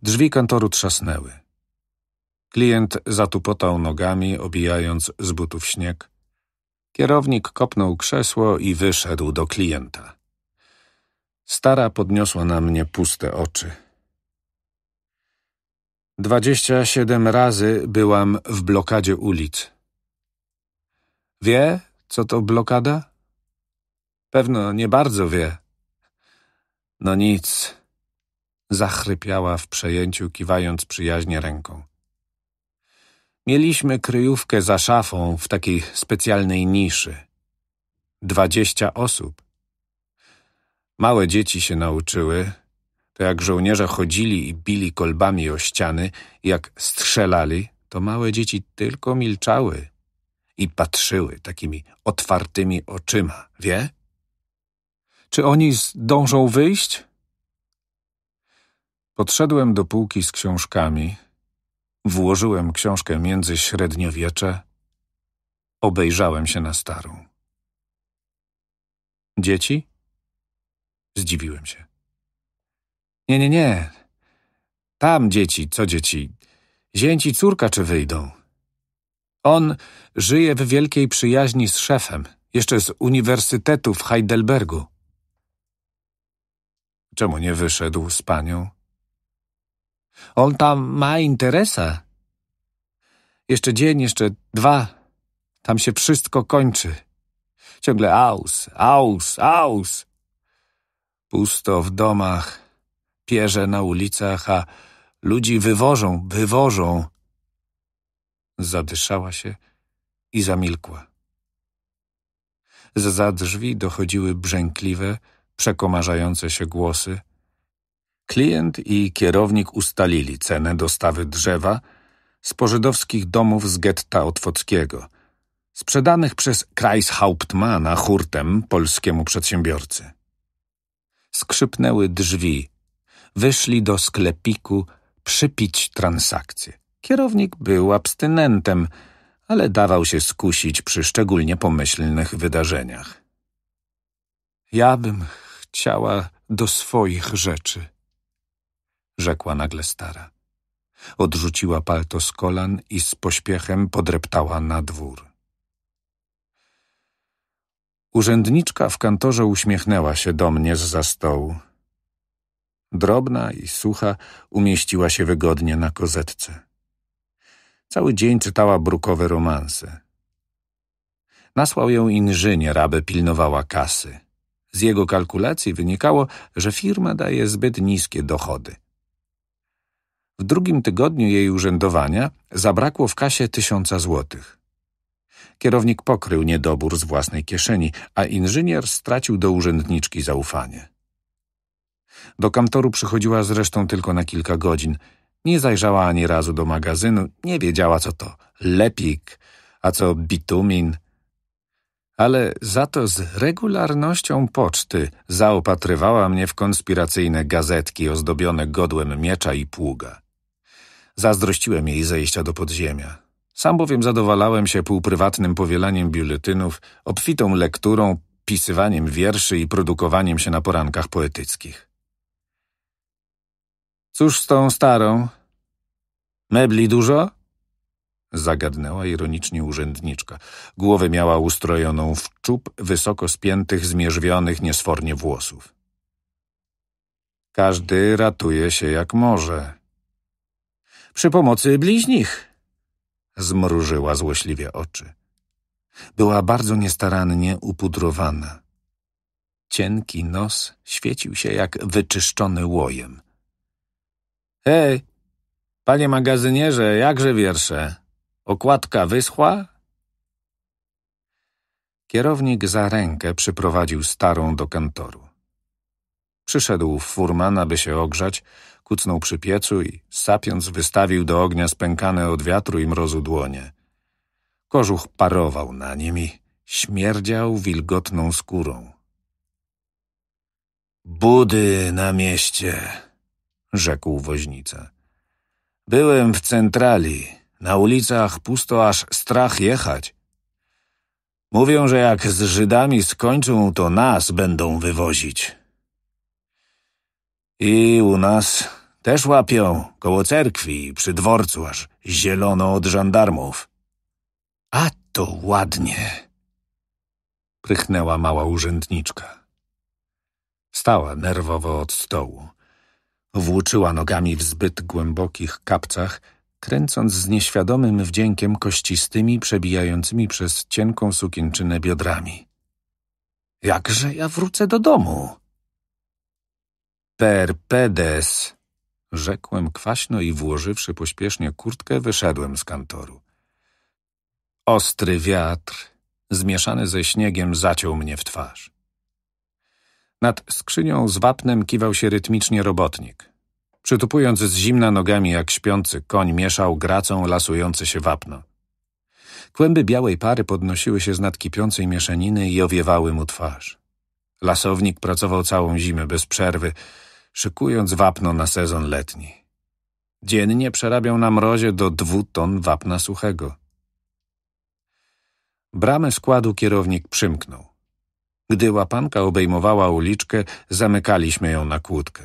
Drzwi kantoru trzasnęły. Klient zatupotał nogami, obijając z butów śnieg. Kierownik kopnął krzesło i wyszedł do klienta. Stara podniosła na mnie puste oczy. Dwadzieścia siedem razy byłam w blokadzie ulic. Wie, co to blokada? Pewno nie bardzo wie. No nic. Zachrypiała w przejęciu, kiwając przyjaźnie ręką. Mieliśmy kryjówkę za szafą w takiej specjalnej niszy. Dwadzieścia osób. Małe dzieci się nauczyły, to jak żołnierze chodzili i bili kolbami o ściany, jak strzelali, to małe dzieci tylko milczały i patrzyły takimi otwartymi oczyma, wie? Czy oni zdążą wyjść? Podszedłem do półki z książkami, włożyłem książkę między średniowiecze, obejrzałem się na starą. Dzieci? Zdziwiłem się. Nie, nie, nie. Tam dzieci, co dzieci? Zięć i córka czy wyjdą? On żyje w wielkiej przyjaźni z szefem, jeszcze z Uniwersytetu w Heidelbergu. Czemu nie wyszedł z panią? On tam ma interesa. Jeszcze dzień, jeszcze dwa. Tam się wszystko kończy. Ciągle aus, aus, aus. Pusto w domach, pierze na ulicach, a ludzi wywożą, wywożą zadyszała się i zamilkła. Z za drzwi dochodziły brzękliwe, przekomarzające się głosy. Klient i kierownik ustalili cenę dostawy drzewa z pożydowskich domów z getta otwockiego, sprzedanych przez Kreishauptmana hurtem polskiemu przedsiębiorcy. Skrzypnęły drzwi. Wyszli do sklepiku przypić transakcję. Kierownik był abstynentem, ale dawał się skusić przy szczególnie pomyślnych wydarzeniach. Ja bym chciała do swoich rzeczy, rzekła nagle stara. Odrzuciła palto z kolan i z pośpiechem podreptała na dwór. Urzędniczka w kantorze uśmiechnęła się do mnie z za stołu. Drobna i sucha umieściła się wygodnie na kozetce. Cały dzień czytała brukowe romanse. Nasłał ją inżynier, aby pilnowała kasy. Z jego kalkulacji wynikało, że firma daje zbyt niskie dochody. W drugim tygodniu jej urzędowania zabrakło w kasie tysiąca złotych. Kierownik pokrył niedobór z własnej kieszeni, a inżynier stracił do urzędniczki zaufanie. Do kantoru przychodziła zresztą tylko na kilka godzin – nie zajrzała ani razu do magazynu, nie wiedziała co to lepik, a co bitumin. Ale za to z regularnością poczty zaopatrywała mnie w konspiracyjne gazetki ozdobione godłem miecza i pługa. Zazdrościłem jej zejścia do podziemia. Sam bowiem zadowalałem się półprywatnym powielaniem biuletynów, obfitą lekturą, pisywaniem wierszy i produkowaniem się na porankach poetyckich. Cóż z tą starą? Mebli dużo? Zagadnęła ironicznie urzędniczka. Głowę miała ustrojoną w czub wysoko spiętych, zmierzwionych niesfornie włosów. Każdy ratuje się jak może. Przy pomocy bliźnich, zmrużyła złośliwie oczy. Była bardzo niestarannie upudrowana. Cienki nos świecił się jak wyczyszczony łojem. Hej, panie magazynierze, jakże wiersze? Okładka wyschła? Kierownik za rękę przyprowadził starą do kantoru. Przyszedł furman, aby się ogrzać, kucnął przy piecu i, sapiąc, wystawił do ognia spękane od wiatru i mrozu dłonie. Kożuch parował na nim i śmierdział wilgotną skórą. Budy na mieście! rzekł woźnica. Byłem w centrali. Na ulicach pusto aż strach jechać. Mówią, że jak z Żydami skończą, to nas będą wywozić. I u nas też łapią, koło cerkwi, przy dworcu aż zielono od żandarmów. A to ładnie! Prychnęła mała urzędniczka. Stała nerwowo od stołu. Włóczyła nogami w zbyt głębokich kapcach, kręcąc z nieświadomym wdziękiem kościstymi, przebijającymi przez cienką sukienczynę biodrami. Jakże ja wrócę do domu? Perpedes, rzekłem kwaśno i włożywszy pośpiesznie kurtkę, wyszedłem z kantoru. Ostry wiatr, zmieszany ze śniegiem, zaciął mnie w twarz. Nad skrzynią z wapnem kiwał się rytmicznie robotnik. Przytupując z zimna nogami jak śpiący koń mieszał gracą lasujące się wapno. Kłęby białej pary podnosiły się z nad kipiącej mieszaniny i owiewały mu twarz. Lasownik pracował całą zimę bez przerwy, szykując wapno na sezon letni. Dziennie przerabiał na mrozie do dwóch ton wapna suchego. Bramę składu kierownik przymknął. Gdy łapanka obejmowała uliczkę, zamykaliśmy ją na kłódkę.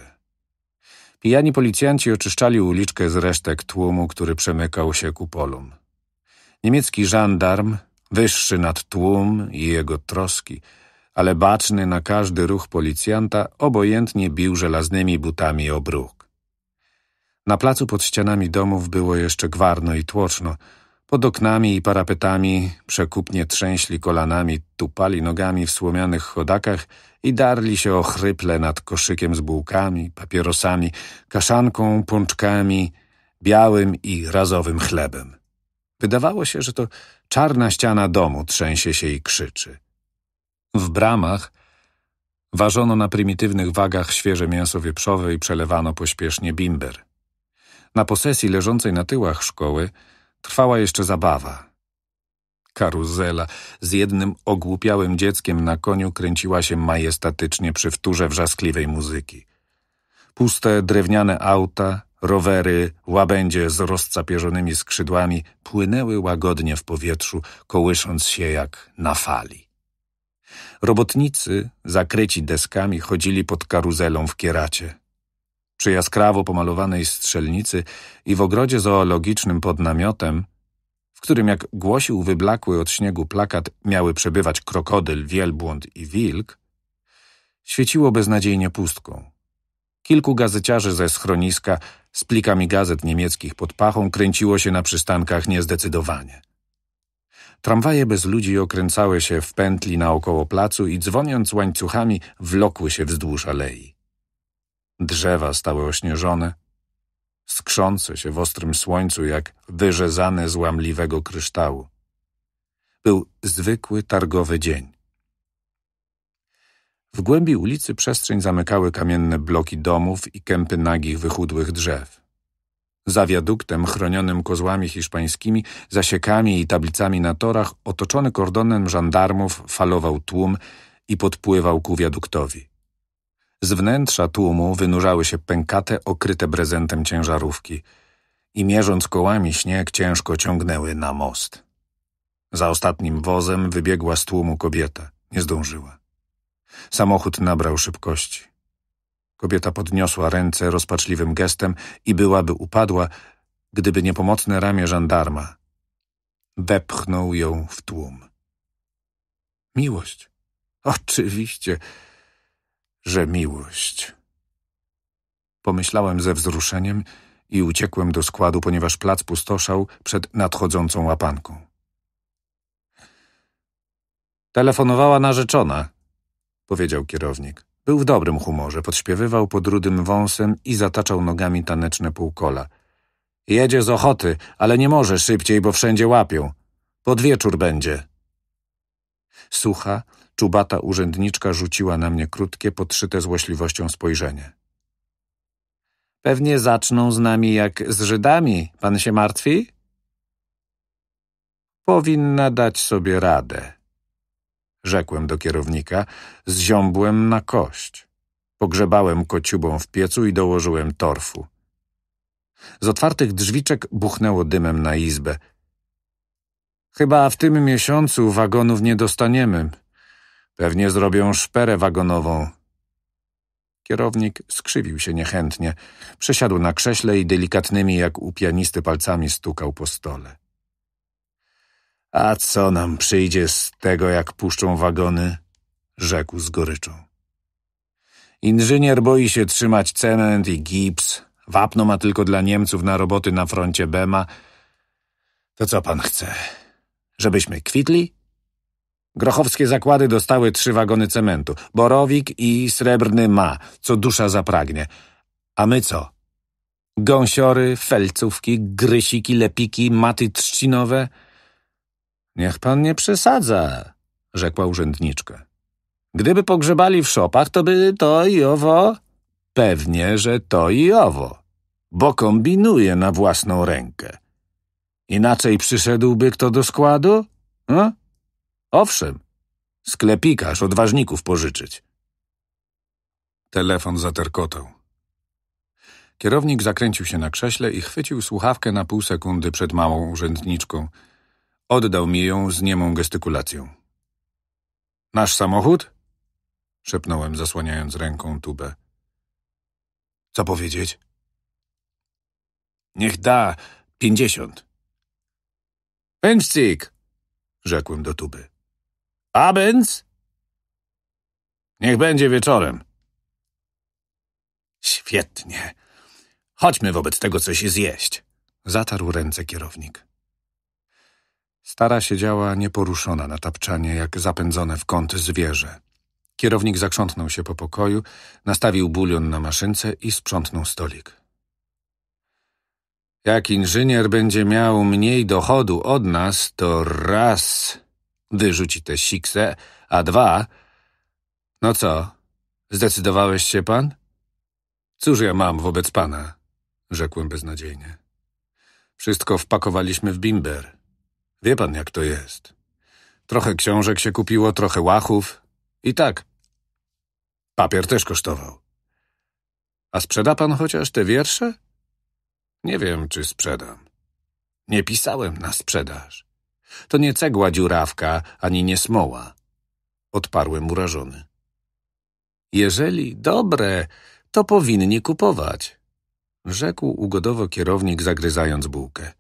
Pijani policjanci oczyszczali uliczkę z resztek tłumu, który przemykał się ku polom. Niemiecki żandarm, wyższy nad tłum i jego troski, ale baczny na każdy ruch policjanta, obojętnie bił żelaznymi butami o bruk. Na placu pod ścianami domów było jeszcze gwarno i tłoczno – pod oknami i parapetami przekupnie trzęśli kolanami, tupali nogami w słomianych chodakach i darli się ochryple nad koszykiem z bułkami, papierosami, kaszanką, pączkami, białym i razowym chlebem. Wydawało się, że to czarna ściana domu trzęsie się i krzyczy. W bramach ważono na prymitywnych wagach świeże mięso wieprzowe i przelewano pośpiesznie bimber. Na posesji leżącej na tyłach szkoły – Trwała jeszcze zabawa. Karuzela z jednym ogłupiałym dzieckiem na koniu kręciła się majestatycznie przy wtórze wrzaskliwej muzyki. Puste drewniane auta, rowery, łabędzie z rozcapierzonymi skrzydłami płynęły łagodnie w powietrzu, kołysząc się jak na fali. Robotnicy, zakryci deskami, chodzili pod karuzelą w kieracie. Przy jaskrawo pomalowanej strzelnicy i w ogrodzie zoologicznym pod namiotem, w którym, jak głosił wyblakły od śniegu plakat, miały przebywać krokodyl, wielbłąd i wilk, świeciło beznadziejnie pustką. Kilku gazeciarzy ze schroniska z plikami gazet niemieckich pod pachą kręciło się na przystankach niezdecydowanie. Tramwaje bez ludzi okręcały się w pętli naokoło placu i dzwoniąc łańcuchami wlokły się wzdłuż alei. Drzewa stały ośnieżone, skrzące się w ostrym słońcu jak wyrzezane z łamliwego kryształu. Był zwykły targowy dzień. W głębi ulicy przestrzeń zamykały kamienne bloki domów i kępy nagich, wychudłych drzew. Za wiaduktem chronionym kozłami hiszpańskimi, zasiekami i tablicami na torach, otoczony kordonem żandarmów, falował tłum i podpływał ku wiaduktowi. Z wnętrza tłumu wynurzały się pękate, okryte brezentem ciężarówki i mierząc kołami śnieg ciężko ciągnęły na most. Za ostatnim wozem wybiegła z tłumu kobieta. Nie zdążyła. Samochód nabrał szybkości. Kobieta podniosła ręce rozpaczliwym gestem i byłaby upadła, gdyby nie pomocne ramię żandarma. Wepchnął ją w tłum. Miłość. Oczywiście że miłość. Pomyślałem ze wzruszeniem i uciekłem do składu, ponieważ plac pustoszał przed nadchodzącą łapanką. Telefonowała narzeczona, powiedział kierownik. Był w dobrym humorze, podśpiewywał pod rudym wąsem i zataczał nogami taneczne półkola. Jedzie z ochoty, ale nie może szybciej, bo wszędzie łapią. Pod wieczór będzie. Sucha, czubata urzędniczka rzuciła na mnie krótkie, podszyte złośliwością spojrzenie. Pewnie zaczną z nami jak z Żydami. Pan się martwi? Powinna dać sobie radę. Rzekłem do kierownika, zziąbłem na kość. Pogrzebałem kociubą w piecu i dołożyłem torfu. Z otwartych drzwiczek buchnęło dymem na izbę. Chyba w tym miesiącu wagonów nie dostaniemy. Pewnie zrobią szperę wagonową. Kierownik skrzywił się niechętnie. Przesiadł na krześle i delikatnymi jak u pianisty palcami stukał po stole. A co nam przyjdzie z tego, jak puszczą wagony? Rzekł z goryczą. Inżynier boi się trzymać cement i gips. Wapno ma tylko dla Niemców na roboty na froncie Bema. To co pan chce? Żebyśmy kwitli? Grochowskie zakłady dostały trzy wagony cementu. Borowik i Srebrny ma, co dusza zapragnie. A my co? Gąsiory, felcówki, grysiki, lepiki, maty trzcinowe? Niech pan nie przesadza, rzekła urzędniczka. Gdyby pogrzebali w szopach, to by to i owo... Pewnie, że to i owo, bo kombinuje na własną rękę. Inaczej przyszedłby kto do składu? A? Hm? Owszem, sklepikarz odważników pożyczyć. Telefon zaterkotał. Kierownik zakręcił się na krześle i chwycił słuchawkę na pół sekundy przed małą urzędniczką. Oddał mi ją z niemą gestykulacją. Nasz samochód? szepnąłem, zasłaniając ręką tubę. Co powiedzieć? Niech da pięćdziesiąt. Pęczcik! rzekłem do tuby. Abends? Niech będzie wieczorem. Świetnie. Chodźmy wobec tego coś zjeść. Zatarł ręce kierownik. Stara siedziała nieporuszona na tapczanie, jak zapędzone w kąt zwierzę. Kierownik zakrzątnął się po pokoju, nastawił bulion na maszynce i sprzątnął stolik. Jak inżynier będzie miał mniej dochodu od nas, to raz wyrzuci te sikse, a dwa... No co, zdecydowałeś się pan? Cóż ja mam wobec pana? Rzekłem beznadziejnie. Wszystko wpakowaliśmy w bimber. Wie pan, jak to jest. Trochę książek się kupiło, trochę łachów. I tak. Papier też kosztował. A sprzeda pan chociaż te wiersze? Nie wiem, czy sprzedam. Nie pisałem na sprzedaż. To nie cegła dziurawka, ani nie smoła. Odparłem urażony. Jeżeli dobre, to powinni kupować. Rzekł ugodowo kierownik, zagryzając bułkę.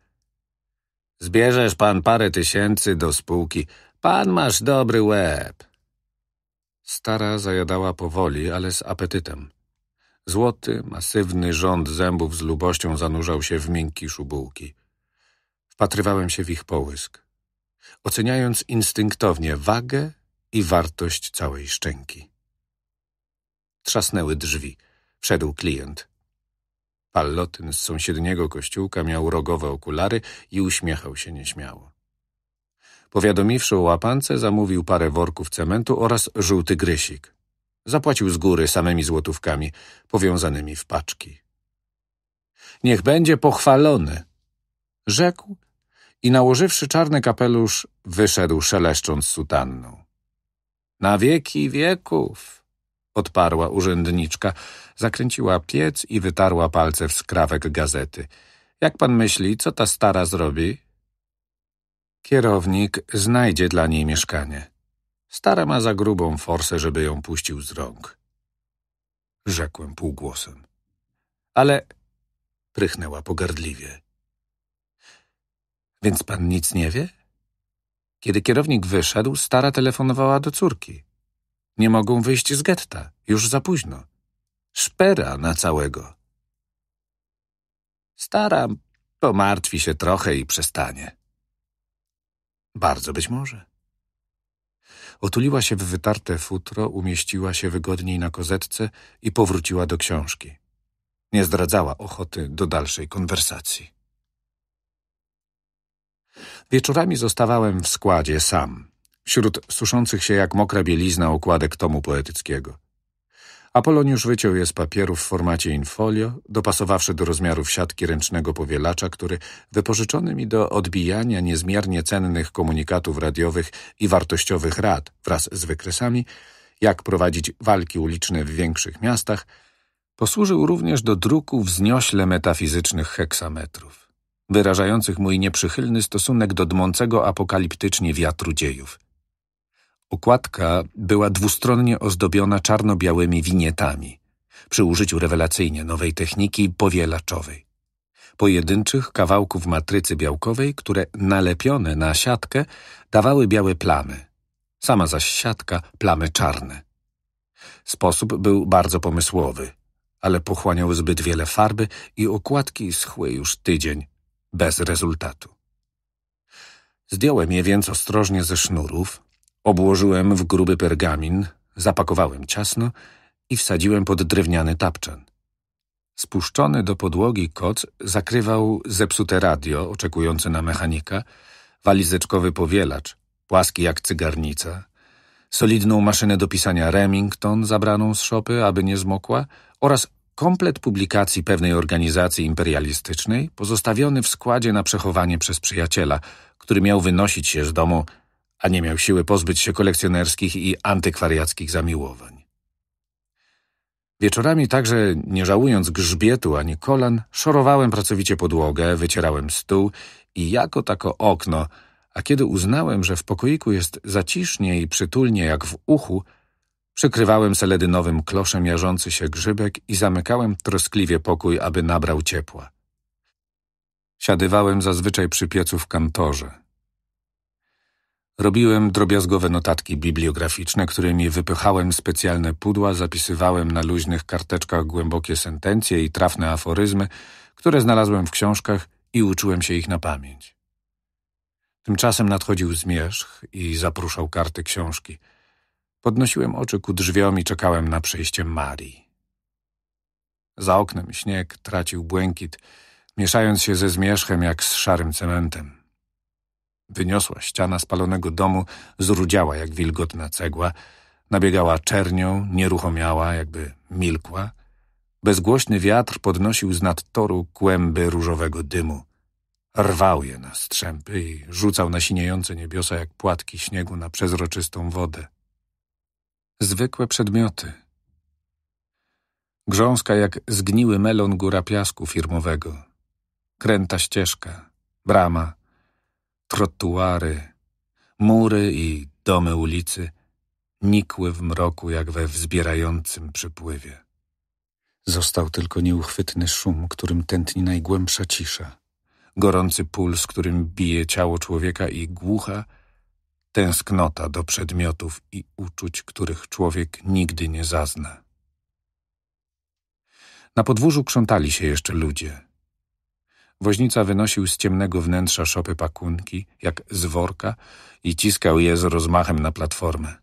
Zbierzesz pan parę tysięcy do spółki. Pan masz dobry łeb. Stara zajadała powoli, ale z apetytem. Złoty, masywny rząd zębów z lubością zanurzał się w miękki szubułki. Wpatrywałem się w ich połysk, oceniając instynktownie wagę i wartość całej szczęki. Trzasnęły drzwi. Wszedł klient. Pallotyn z sąsiedniego kościółka miał rogowe okulary i uśmiechał się nieśmiało. Powiadomiwszy o łapance, zamówił parę worków cementu oraz żółty grysik. Zapłacił z góry samymi złotówkami powiązanymi w paczki. Niech będzie pochwalony, rzekł i nałożywszy czarny kapelusz, wyszedł szeleszcząc sutanną. Na wieki wieków, odparła urzędniczka, zakręciła piec i wytarła palce w skrawek gazety. Jak pan myśli, co ta stara zrobi? Kierownik znajdzie dla niej mieszkanie. Stara ma za grubą forsę, żeby ją puścił z rąk. Rzekłem półgłosem. Ale prychnęła pogardliwie. Więc pan nic nie wie? Kiedy kierownik wyszedł, stara telefonowała do córki. Nie mogą wyjść z getta, już za późno. Szpera na całego. Stara pomartwi się trochę i przestanie. Bardzo być może. Otuliła się w wytarte futro, umieściła się wygodniej na kozetce i powróciła do książki. Nie zdradzała ochoty do dalszej konwersacji. Wieczorami zostawałem w składzie sam, wśród suszących się jak mokra bielizna okładek tomu poetyckiego. Apoloniusz wyciął je z papieru w formacie infolio, dopasowawszy do rozmiarów siatki ręcznego powielacza, który wypożyczony mi do odbijania niezmiernie cennych komunikatów radiowych i wartościowych rad wraz z wykresami, jak prowadzić walki uliczne w większych miastach, posłużył również do druku wzniośle metafizycznych heksametrów, wyrażających mój nieprzychylny stosunek do dmącego apokaliptycznie wiatru dziejów – Okładka była dwustronnie ozdobiona czarno-białymi winietami przy użyciu rewelacyjnie nowej techniki powielaczowej. Pojedynczych kawałków matrycy białkowej, które nalepione na siatkę dawały białe plamy, sama zaś siatka plamy czarne. Sposób był bardzo pomysłowy, ale pochłaniał zbyt wiele farby i okładki schły już tydzień, bez rezultatu. Zdjąłem je więc ostrożnie ze sznurów, Obłożyłem w gruby pergamin, zapakowałem ciasno i wsadziłem pod drewniany tapczan. Spuszczony do podłogi koc zakrywał zepsute radio oczekujące na mechanika, walizeczkowy powielacz, płaski jak cygarnica, solidną maszynę do pisania Remington zabraną z szopy, aby nie zmokła oraz komplet publikacji pewnej organizacji imperialistycznej pozostawiony w składzie na przechowanie przez przyjaciela, który miał wynosić się z domu a nie miał siły pozbyć się kolekcjonerskich i antykwariackich zamiłowań. Wieczorami także, nie żałując grzbietu ani kolan, szorowałem pracowicie podłogę, wycierałem stół i jako tako okno, a kiedy uznałem, że w pokoiku jest zacisznie i przytulnie jak w uchu, przykrywałem seledynowym kloszem jarzący się grzybek i zamykałem troskliwie pokój, aby nabrał ciepła. Siadywałem zazwyczaj przy piecu w kantorze. Robiłem drobiazgowe notatki bibliograficzne, którymi wypychałem specjalne pudła, zapisywałem na luźnych karteczkach głębokie sentencje i trafne aforyzmy, które znalazłem w książkach i uczyłem się ich na pamięć. Tymczasem nadchodził zmierzch i zapruszał karty książki. Podnosiłem oczy ku drzwiom i czekałem na przejście Marii. Za oknem śnieg tracił błękit, mieszając się ze zmierzchem jak z szarym cementem. Wyniosła ściana spalonego domu, zrudziała jak wilgotna cegła, nabiegała czernią, nieruchomiała, jakby milkła. Bezgłośny wiatr podnosił z nad toru kłęby różowego dymu. Rwał je na strzępy i rzucał na siniejące niebiosa jak płatki śniegu na przezroczystą wodę. Zwykłe przedmioty. Grząska jak zgniły melon góra piasku firmowego. Kręta ścieżka, brama, trotuary, mury i domy ulicy nikły w mroku jak we wzbierającym przypływie. Został tylko nieuchwytny szum, którym tętni najgłębsza cisza, gorący puls, którym bije ciało człowieka i głucha tęsknota do przedmiotów i uczuć, których człowiek nigdy nie zazna. Na podwórzu krzątali się jeszcze ludzie – Woźnica wynosił z ciemnego wnętrza szopy pakunki, jak z worka, i ciskał je z rozmachem na platformę.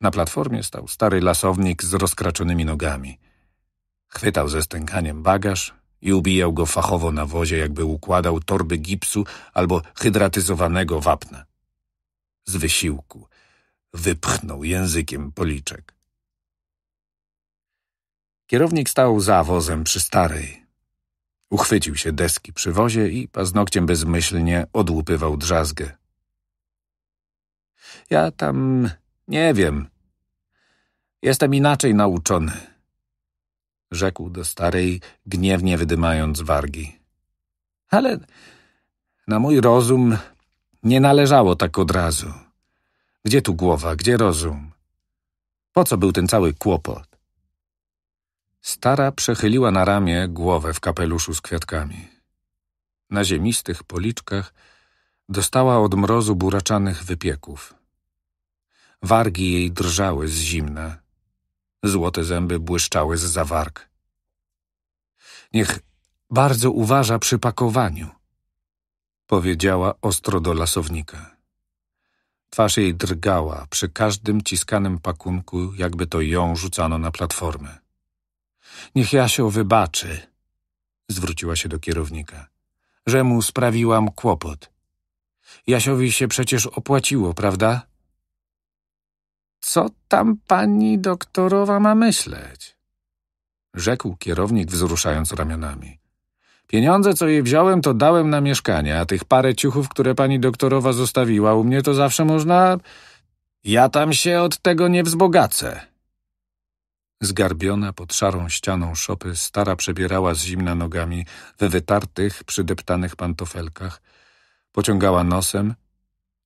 Na platformie stał stary lasownik z rozkraczonymi nogami. Chwytał ze stękaniem bagaż i ubijał go fachowo na wozie, jakby układał torby gipsu albo hydratyzowanego wapna. Z wysiłku wypchnął językiem policzek. Kierownik stał za wozem przy starej, Uchwycił się deski przy wozie i paznokciem bezmyślnie odłupywał drzazgę. Ja tam nie wiem. Jestem inaczej nauczony, rzekł do starej, gniewnie wydymając wargi. Ale na mój rozum nie należało tak od razu. Gdzie tu głowa, gdzie rozum? Po co był ten cały kłopot? Stara przechyliła na ramię głowę w kapeluszu z kwiatkami. Na ziemistych policzkach dostała od mrozu buraczanych wypieków. Wargi jej drżały z zimna. Złote zęby błyszczały z zawarg. Niech bardzo uważa przy pakowaniu, powiedziała ostro do lasownika. Twarz jej drgała przy każdym ciskanym pakunku, jakby to ją rzucano na platformę. Niech Jasio wybaczy, zwróciła się do kierownika, że mu sprawiłam kłopot. Jasiowi się przecież opłaciło, prawda? Co tam pani doktorowa ma myśleć? Rzekł kierownik, wzruszając ramionami. Pieniądze, co jej wziąłem, to dałem na mieszkanie, a tych parę ciuchów, które pani doktorowa zostawiła u mnie, to zawsze można... Ja tam się od tego nie wzbogacę. Zgarbiona pod szarą ścianą szopy, stara przebierała z zimna nogami we wytartych, przydeptanych pantofelkach, pociągała nosem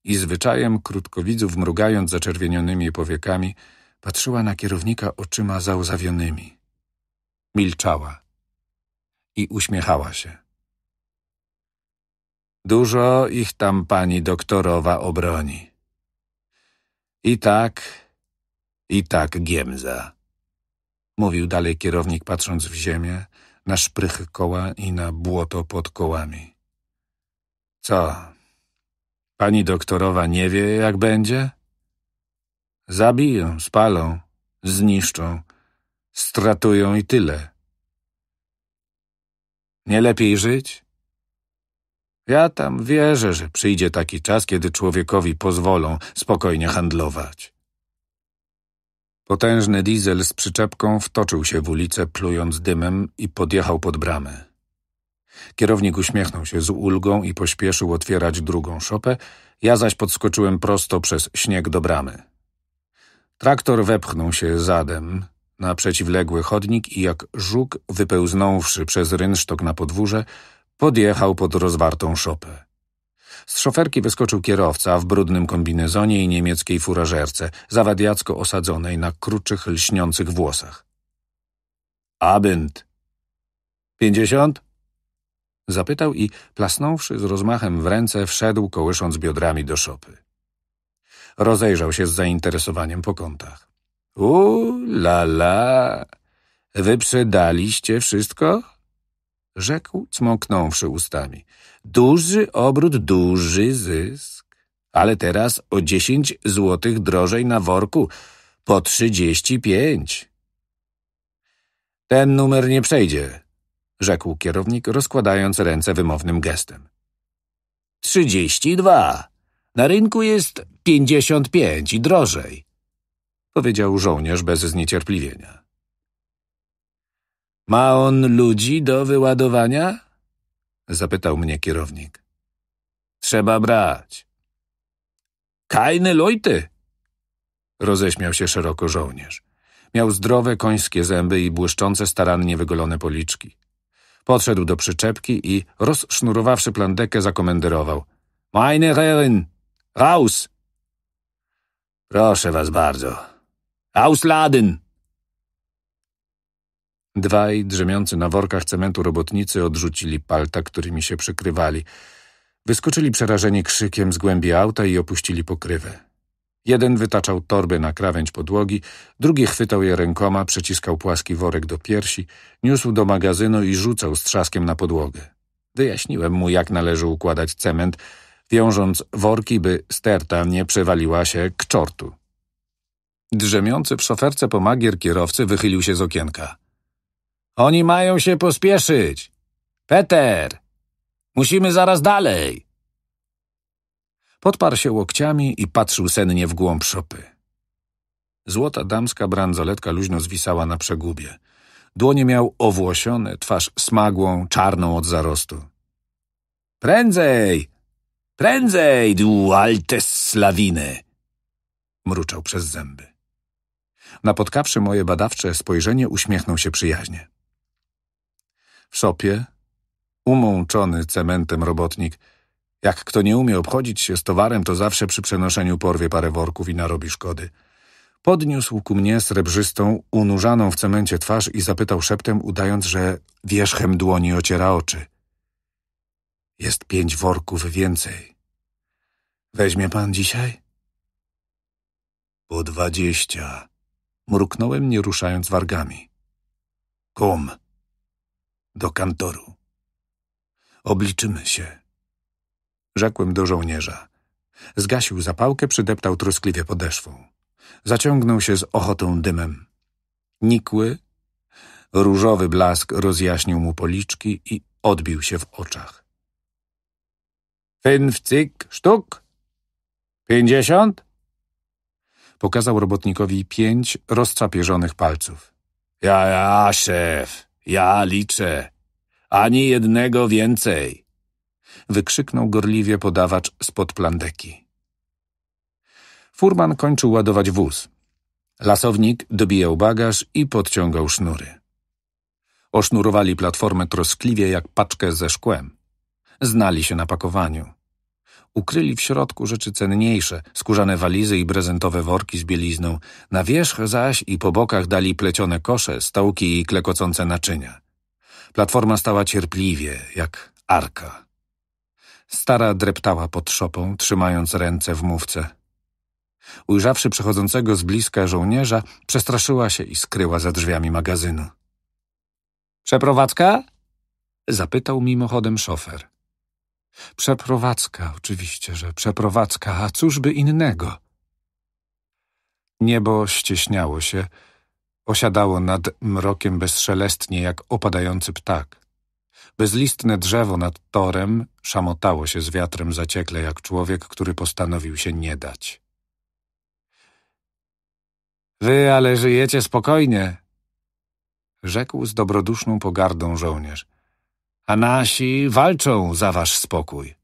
i zwyczajem krótkowidzów, mrugając zaczerwienionymi powiekami, patrzyła na kierownika oczyma załzawionymi. Milczała i uśmiechała się. Dużo ich tam pani doktorowa obroni. I tak, i tak Giemza mówił dalej kierownik patrząc w ziemię, na szprychy koła i na błoto pod kołami. Co? Pani doktorowa nie wie, jak będzie? Zabiją, spalą, zniszczą, stratują i tyle. Nie lepiej żyć? Ja tam wierzę, że przyjdzie taki czas, kiedy człowiekowi pozwolą spokojnie handlować. Potężny diesel z przyczepką wtoczył się w ulicę, plując dymem i podjechał pod bramę. Kierownik uśmiechnął się z ulgą i pośpieszył otwierać drugą szopę, ja zaś podskoczyłem prosto przez śnieg do bramy. Traktor wepchnął się zadem na przeciwległy chodnik i jak żuk, wypełznąwszy przez rynsztok na podwórze, podjechał pod rozwartą szopę. Z szoferki wyskoczył kierowca w brudnym kombinezonie i niemieckiej furażerce, zawadiacko osadzonej na kruczych, lśniących włosach. Abend. Pięćdziesiąt? Zapytał i, plasnąwszy z rozmachem w ręce, wszedł, kołysząc biodrami do szopy. Rozejrzał się z zainteresowaniem po kątach. U la la, wyprzedaliście wszystko? Rzekł, cmoknąwszy ustami. Duży obrót, duży zysk. Ale teraz o 10 złotych drożej na worku, po 35. Ten numer nie przejdzie, rzekł kierownik, rozkładając ręce wymownym gestem. 32. Na rynku jest 55 i drożej, powiedział żołnierz bez zniecierpliwienia. Ma on ludzi do wyładowania? Zapytał mnie kierownik. Trzeba brać. Kajne lojty! Roześmiał się szeroko żołnierz. Miał zdrowe końskie zęby i błyszczące starannie wygolone policzki. Podszedł do przyczepki i, rozsznurowawszy plandekę, zakomenderował. Meine Herren, raus! Proszę was bardzo. Ausladen! Dwaj drzemiący na workach cementu robotnicy odrzucili palta, którymi się przykrywali. Wyskoczyli przerażeni krzykiem z głębi auta i opuścili pokrywę. Jeden wytaczał torby na krawędź podłogi, drugi chwytał je rękoma, przeciskał płaski worek do piersi, niósł do magazynu i rzucał z trzaskiem na podłogę. Wyjaśniłem mu, jak należy układać cement, wiążąc worki, by sterta nie przewaliła się k czortu. Drzemiący w szoferce pomagier kierowcy wychylił się z okienka. Oni mają się pospieszyć. Peter! Musimy zaraz dalej! Podparł się łokciami i patrzył sennie w głąb szopy. Złota damska bransoletka luźno zwisała na przegubie. Dłonie miał owłosione, twarz smagłą, czarną od zarostu. Prędzej! Prędzej, alte slawiny! Mruczał przez zęby. Napotkawszy moje badawcze spojrzenie, uśmiechnął się przyjaźnie. W szopie, umączony cementem robotnik, jak kto nie umie obchodzić się z towarem, to zawsze przy przenoszeniu porwie parę worków i narobi szkody. Podniósł ku mnie srebrzystą, unurzaną w cemencie twarz i zapytał szeptem, udając, że wierzchem dłoni ociera oczy. Jest pięć worków więcej. Weźmie pan dzisiaj? Po dwadzieścia. Mruknąłem, nie ruszając wargami. Kum do kantoru. Obliczymy się. Rzekłem do żołnierza. Zgasił zapałkę, przydeptał troskliwie podeszwą. Zaciągnął się z ochotą dymem. Nikły, różowy blask rozjaśnił mu policzki i odbił się w oczach. Fünfzig sztuk? Pięćdziesiąt? Pokazał robotnikowi pięć rozczapieżonych palców. Ja, ja, szef! Ja liczę. Ani jednego więcej. Wykrzyknął gorliwie podawacz spod plandeki. Furman kończył ładować wóz. Lasownik dobijał bagaż i podciągał sznury. Osznurowali platformę troskliwie jak paczkę ze szkłem. Znali się na pakowaniu. Ukryli w środku rzeczy cenniejsze, skórzane walizy i prezentowe worki z bielizną. Na wierzch zaś i po bokach dali plecione kosze, stołki i klekocące naczynia. Platforma stała cierpliwie, jak arka. Stara dreptała pod szopą, trzymając ręce w mówce. Ujrzawszy przechodzącego z bliska żołnierza, przestraszyła się i skryła za drzwiami magazynu. Przeprowadzka? Zapytał mimochodem szofer. Przeprowadzka, oczywiście, że przeprowadzka, a cóż by innego? Niebo ścieśniało się, osiadało nad mrokiem bezszelestnie jak opadający ptak. Bezlistne drzewo nad torem szamotało się z wiatrem zaciekle jak człowiek, który postanowił się nie dać. Wy ale żyjecie spokojnie, rzekł z dobroduszną pogardą żołnierz a nasi walczą za wasz spokój.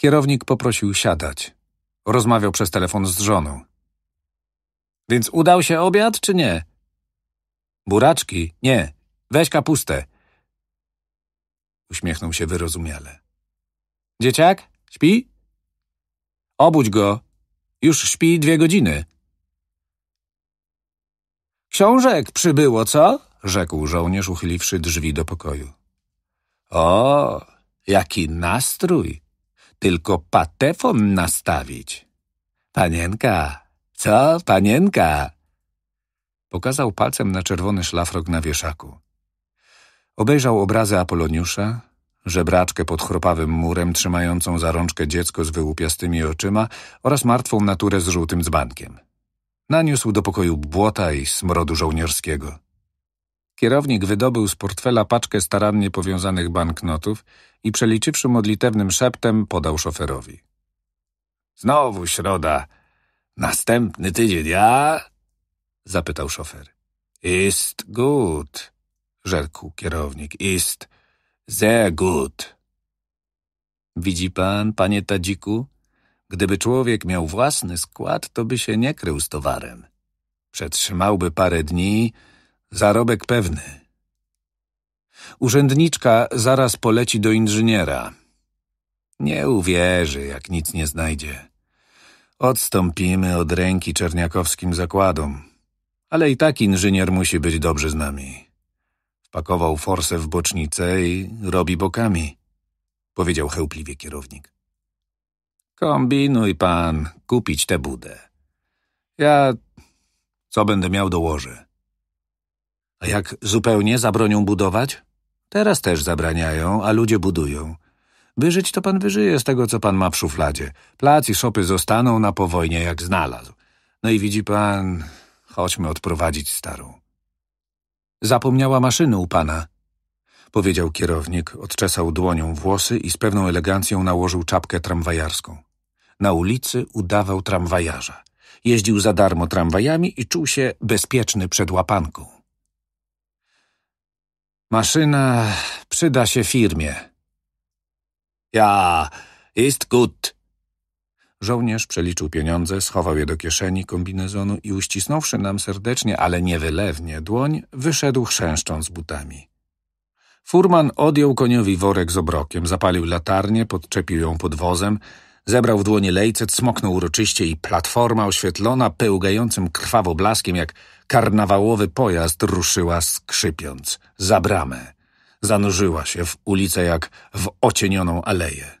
Kierownik poprosił siadać. Rozmawiał przez telefon z żoną. Więc udał się obiad, czy nie? Buraczki? Nie. Weź kapustę. Uśmiechnął się wyrozumiale. Dzieciak? Śpi? Obudź go. Już śpi dwie godziny. Książek przybyło, co? rzekł żołnierz, uchyliwszy drzwi do pokoju. O, jaki nastrój! Tylko patefon nastawić. Panienka, co panienka? Pokazał palcem na czerwony szlafrok na wieszaku. Obejrzał obrazy Apoloniusza, żebraczkę pod chropawym murem trzymającą za rączkę dziecko z wyłupiastymi oczyma oraz martwą naturę z żółtym dzbankiem. Naniósł do pokoju błota i smrodu żołnierskiego. Kierownik wydobył z portfela paczkę starannie powiązanych banknotów i przeliczywszy modlitewnym szeptem podał szoferowi. Znowu środa. Następny tydzień, ja? zapytał szofer. Ist gut, rzekł kierownik. Ist sehr gut. Widzi pan, panie Tadziku? Gdyby człowiek miał własny skład, to by się nie krył z towarem. Przetrzymałby parę dni, Zarobek pewny. Urzędniczka zaraz poleci do inżyniera. Nie uwierzy, jak nic nie znajdzie. Odstąpimy od ręki czerniakowskim zakładom. Ale i tak inżynier musi być dobrze z nami. Wpakował forsę w bocznicę i robi bokami, powiedział chełpliwie kierownik. Kombinuj pan, kupić tę budę. Ja co będę miał łoże? A jak zupełnie zabronią budować? Teraz też zabraniają, a ludzie budują. Wyżyć to pan wyżyje z tego, co pan ma w szufladzie. Plac i szopy zostaną na powojnie, jak znalazł. No i widzi pan, chodźmy odprowadzić starą. Zapomniała maszyny u pana, powiedział kierownik, odczesał dłonią włosy i z pewną elegancją nałożył czapkę tramwajarską. Na ulicy udawał tramwajarza. Jeździł za darmo tramwajami i czuł się bezpieczny przed łapanką. Maszyna przyda się firmie. Ja, jest gut. Żołnierz przeliczył pieniądze, schował je do kieszeni kombinezonu i uścisnąwszy nam serdecznie, ale niewylewnie dłoń, wyszedł chrzęszcząc butami. Furman odjął koniowi worek z obrokiem, zapalił latarnię, podczepił ją pod wozem, zebrał w dłonie lejce, smoknął uroczyście i platforma oświetlona pełgającym krwawo blaskiem jak Karnawałowy pojazd ruszyła skrzypiąc za bramę. Zanurzyła się w ulicę jak w ocienioną aleję.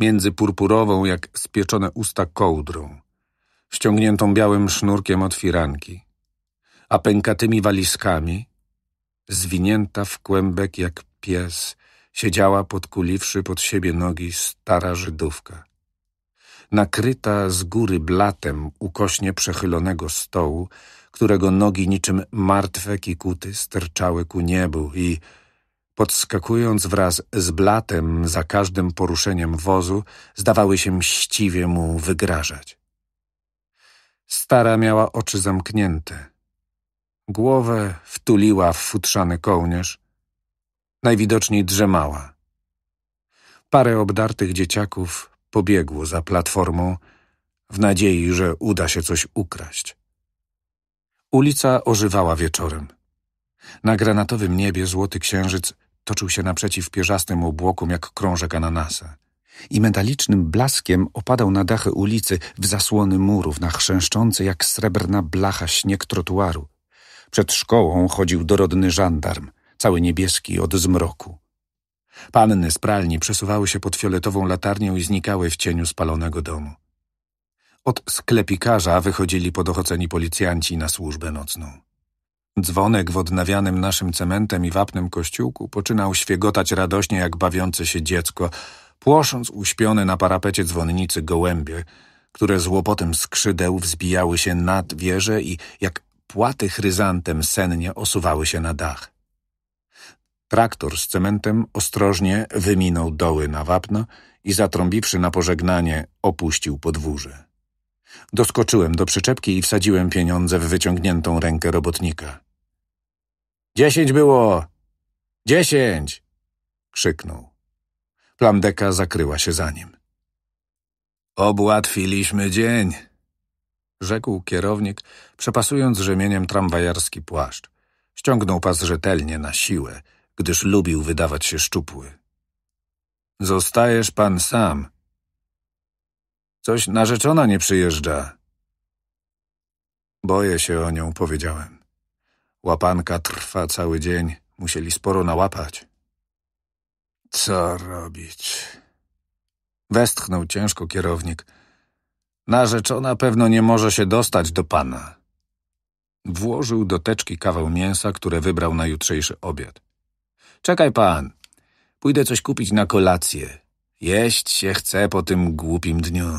Między purpurową jak spieczone usta kołdrą, ściągniętą białym sznurkiem od firanki, a pękatymi walizkami, zwinięta w kłębek jak pies, siedziała podkuliwszy pod siebie nogi stara Żydówka nakryta z góry blatem ukośnie przechylonego stołu, którego nogi niczym martwe kikuty sterczały ku niebu i, podskakując wraz z blatem za każdym poruszeniem wozu, zdawały się mściwie mu wygrażać. Stara miała oczy zamknięte. Głowę wtuliła w futrzany kołnierz. Najwidoczniej drzemała. Parę obdartych dzieciaków pobiegło za platformą w nadziei, że uda się coś ukraść. Ulica ożywała wieczorem. Na granatowym niebie złoty księżyc toczył się naprzeciw pierzastym obłokom jak krążek ananasa i metalicznym blaskiem opadał na dachy ulicy w zasłony murów, na chrzęszczący jak srebrna blacha śnieg trotuaru. Przed szkołą chodził dorodny żandarm, cały niebieski od zmroku. Panny z pralni przesuwały się pod fioletową latarnią i znikały w cieniu spalonego domu. Od sklepikarza wychodzili podochoceni policjanci na służbę nocną. Dzwonek w odnawianym naszym cementem i wapnym kościółku poczynał świegotać radośnie jak bawiące się dziecko, płosząc uśpione na parapecie dzwonnicy gołębie, które z łopotem skrzydeł wzbijały się nad wieżę i jak płaty chryzantem sennie osuwały się na dach. Traktor z cementem ostrożnie wyminął doły na wapno i zatrąbiwszy na pożegnanie opuścił podwórze. Doskoczyłem do przyczepki i wsadziłem pieniądze w wyciągniętą rękę robotnika. Dziesięć było! Dziesięć! krzyknął. Plamdeka zakryła się za nim. Obłatwiliśmy dzień, rzekł kierownik, przepasując rzemieniem tramwajarski płaszcz. Ściągnął pas rzetelnie na siłę, gdyż lubił wydawać się szczupły. Zostajesz pan sam Coś narzeczona nie przyjeżdża. Boję się o nią, powiedziałem. Łapanka trwa cały dzień, musieli sporo nałapać. Co robić? Westchnął ciężko kierownik. Narzeczona pewno nie może się dostać do pana. Włożył do teczki kawał mięsa, które wybrał na jutrzejszy obiad. Czekaj pan, pójdę coś kupić na kolację. Jeść się chce po tym głupim dniu.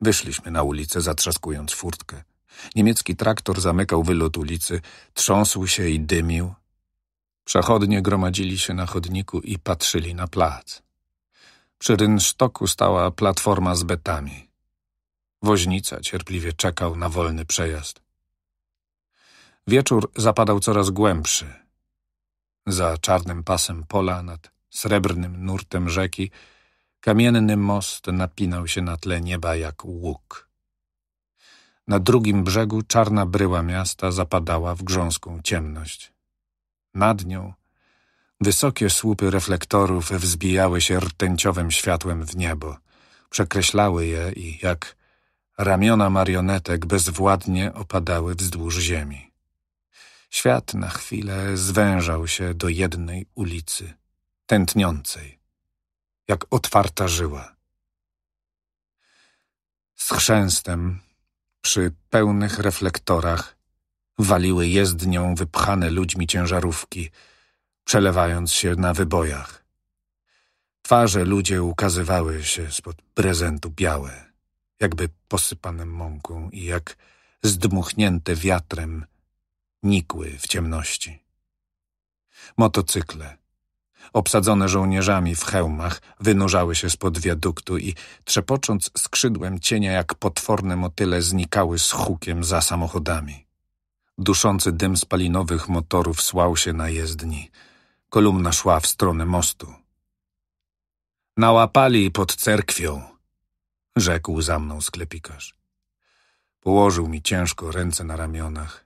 Wyszliśmy na ulicę, zatrzaskując furtkę. Niemiecki traktor zamykał wylot ulicy, trząsł się i dymił. Przechodnie gromadzili się na chodniku i patrzyli na plac. Przy rynsztoku stała platforma z betami. Woźnica cierpliwie czekał na wolny przejazd. Wieczór zapadał coraz głębszy. Za czarnym pasem pola, nad srebrnym nurtem rzeki, Kamienny most napinał się na tle nieba jak łuk. Na drugim brzegu czarna bryła miasta zapadała w grząską ciemność. Nad nią wysokie słupy reflektorów wzbijały się rtęciowym światłem w niebo. Przekreślały je i jak ramiona marionetek bezwładnie opadały wzdłuż ziemi. Świat na chwilę zwężał się do jednej ulicy, tętniącej jak otwarta żyła. Z chrzęstem, przy pełnych reflektorach, waliły jezdnią wypchane ludźmi ciężarówki, przelewając się na wybojach. Twarze ludzie ukazywały się spod prezentu białe, jakby posypane mąką i jak zdmuchnięte wiatrem nikły w ciemności. Motocykle, obsadzone żołnierzami w hełmach, wynurzały się spod wiaduktu i, trzepocząc skrzydłem cienia jak potworne motyle, znikały z hukiem za samochodami. Duszący dym spalinowych motorów słał się na jezdni. Kolumna szła w stronę mostu. Nałapali pod cerkwią, rzekł za mną sklepikarz. Położył mi ciężko ręce na ramionach.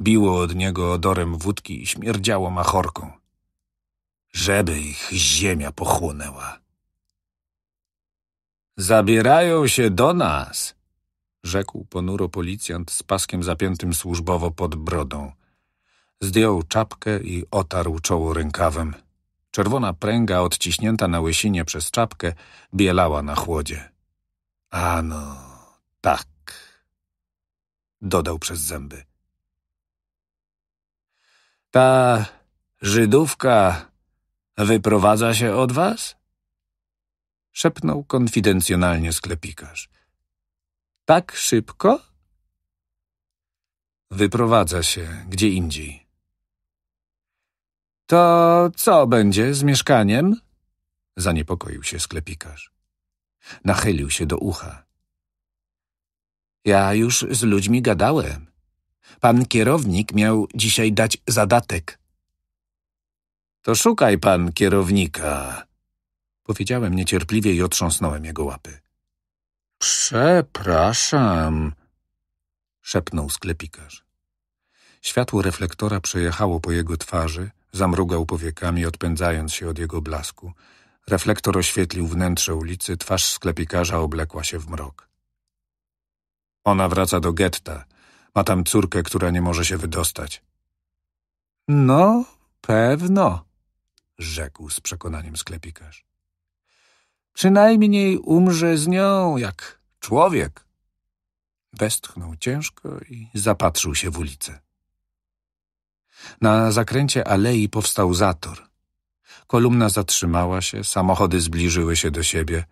Biło od niego odorem wódki i śmierdziało machorką żeby ich ziemia pochłonęła. Zabierają się do nas, rzekł ponuro policjant z paskiem zapiętym służbowo pod brodą. Zdjął czapkę i otarł czoło rękawem. Czerwona pręga odciśnięta na łysinie przez czapkę bielała na chłodzie. Ano, tak, dodał przez zęby. Ta Żydówka Wyprowadza się od was? Szepnął konfidencjonalnie sklepikarz. Tak szybko? Wyprowadza się gdzie indziej. To co będzie z mieszkaniem? Zaniepokoił się sklepikarz. Nachylił się do ucha. Ja już z ludźmi gadałem. Pan kierownik miał dzisiaj dać zadatek. To szukaj pan kierownika. Powiedziałem niecierpliwie i otrząsnąłem jego łapy. Przepraszam, szepnął sklepikarz. Światło reflektora przejechało po jego twarzy, zamrugał powiekami, odpędzając się od jego blasku. Reflektor oświetlił wnętrze ulicy, twarz sklepikarza oblekła się w mrok. Ona wraca do getta. Ma tam córkę, która nie może się wydostać. No, pewno rzekł z przekonaniem sklepikarz. Przynajmniej umrze z nią jak człowiek. Westchnął ciężko i zapatrzył się w ulicę. Na zakręcie alei powstał zator. Kolumna zatrzymała się, samochody zbliżyły się do siebie.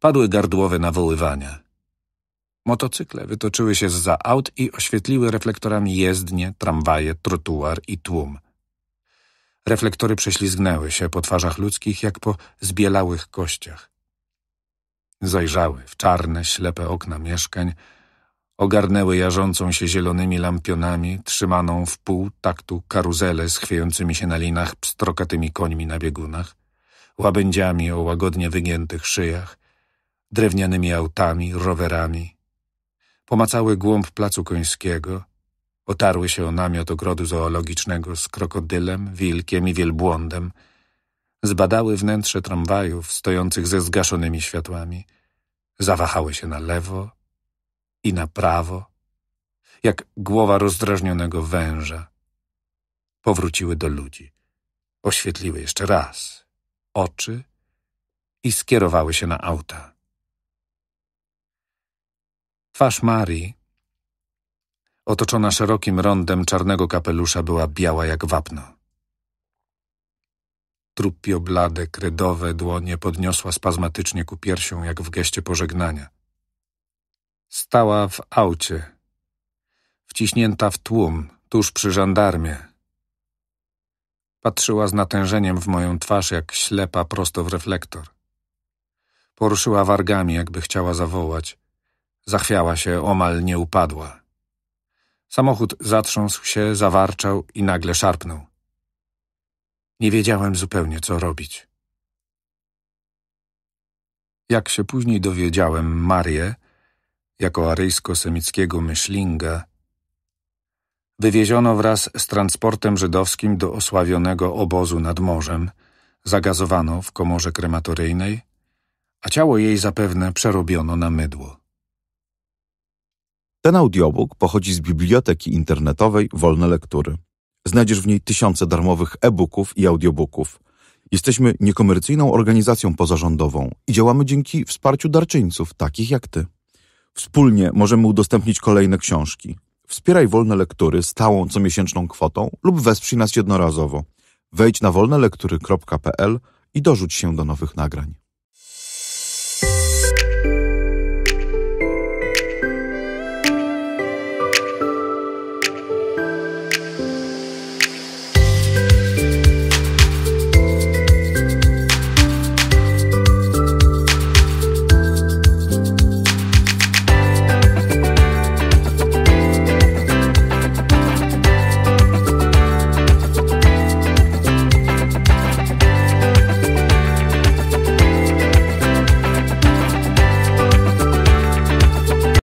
Padły gardłowe nawoływania. Motocykle wytoczyły się zza aut i oświetliły reflektorami jezdnie, tramwaje, trotuar i tłum. Reflektory prześlizgnęły się po twarzach ludzkich jak po zbielałych kościach. Zajrzały w czarne, ślepe okna mieszkań, ogarnęły jarzącą się zielonymi lampionami, trzymaną w pół taktu karuzelę z chwiejącymi się na linach pstrokatymi końmi na biegunach, łabędziami o łagodnie wygiętych szyjach, drewnianymi autami, rowerami. Pomacały głąb placu końskiego – Otarły się o namiot ogrodu zoologicznego z krokodylem, wilkiem i wielbłądem. Zbadały wnętrze tramwajów stojących ze zgaszonymi światłami. Zawahały się na lewo i na prawo, jak głowa rozdrażnionego węża. Powróciły do ludzi. Oświetliły jeszcze raz oczy i skierowały się na auta. Twarz Marii otoczona szerokim rondem czarnego kapelusza, była biała jak wapno. Trupio blade, kredowe dłonie podniosła spazmatycznie ku piersią, jak w geście pożegnania. Stała w aucie, wciśnięta w tłum, tuż przy żandarmie. Patrzyła z natężeniem w moją twarz, jak ślepa prosto w reflektor. Poruszyła wargami, jakby chciała zawołać. Zachwiała się, omal nie upadła. Samochód zatrząsł się, zawarczał i nagle szarpnął. Nie wiedziałem zupełnie, co robić. Jak się później dowiedziałem, Marię, jako aryjsko-semickiego myślinga, wywieziono wraz z transportem żydowskim do osławionego obozu nad morzem, zagazowano w komorze krematoryjnej, a ciało jej zapewne przerobiono na mydło. Ten audiobook pochodzi z biblioteki internetowej Wolne Lektury. Znajdziesz w niej tysiące darmowych e-booków i audiobooków. Jesteśmy niekomercyjną organizacją pozarządową i działamy dzięki wsparciu darczyńców, takich jak ty. Wspólnie możemy udostępnić kolejne książki. Wspieraj wolne lektury stałą comiesięczną kwotą lub wesprzyj nas jednorazowo. Wejdź na wolnelektury.pl i dorzuć się do nowych nagrań.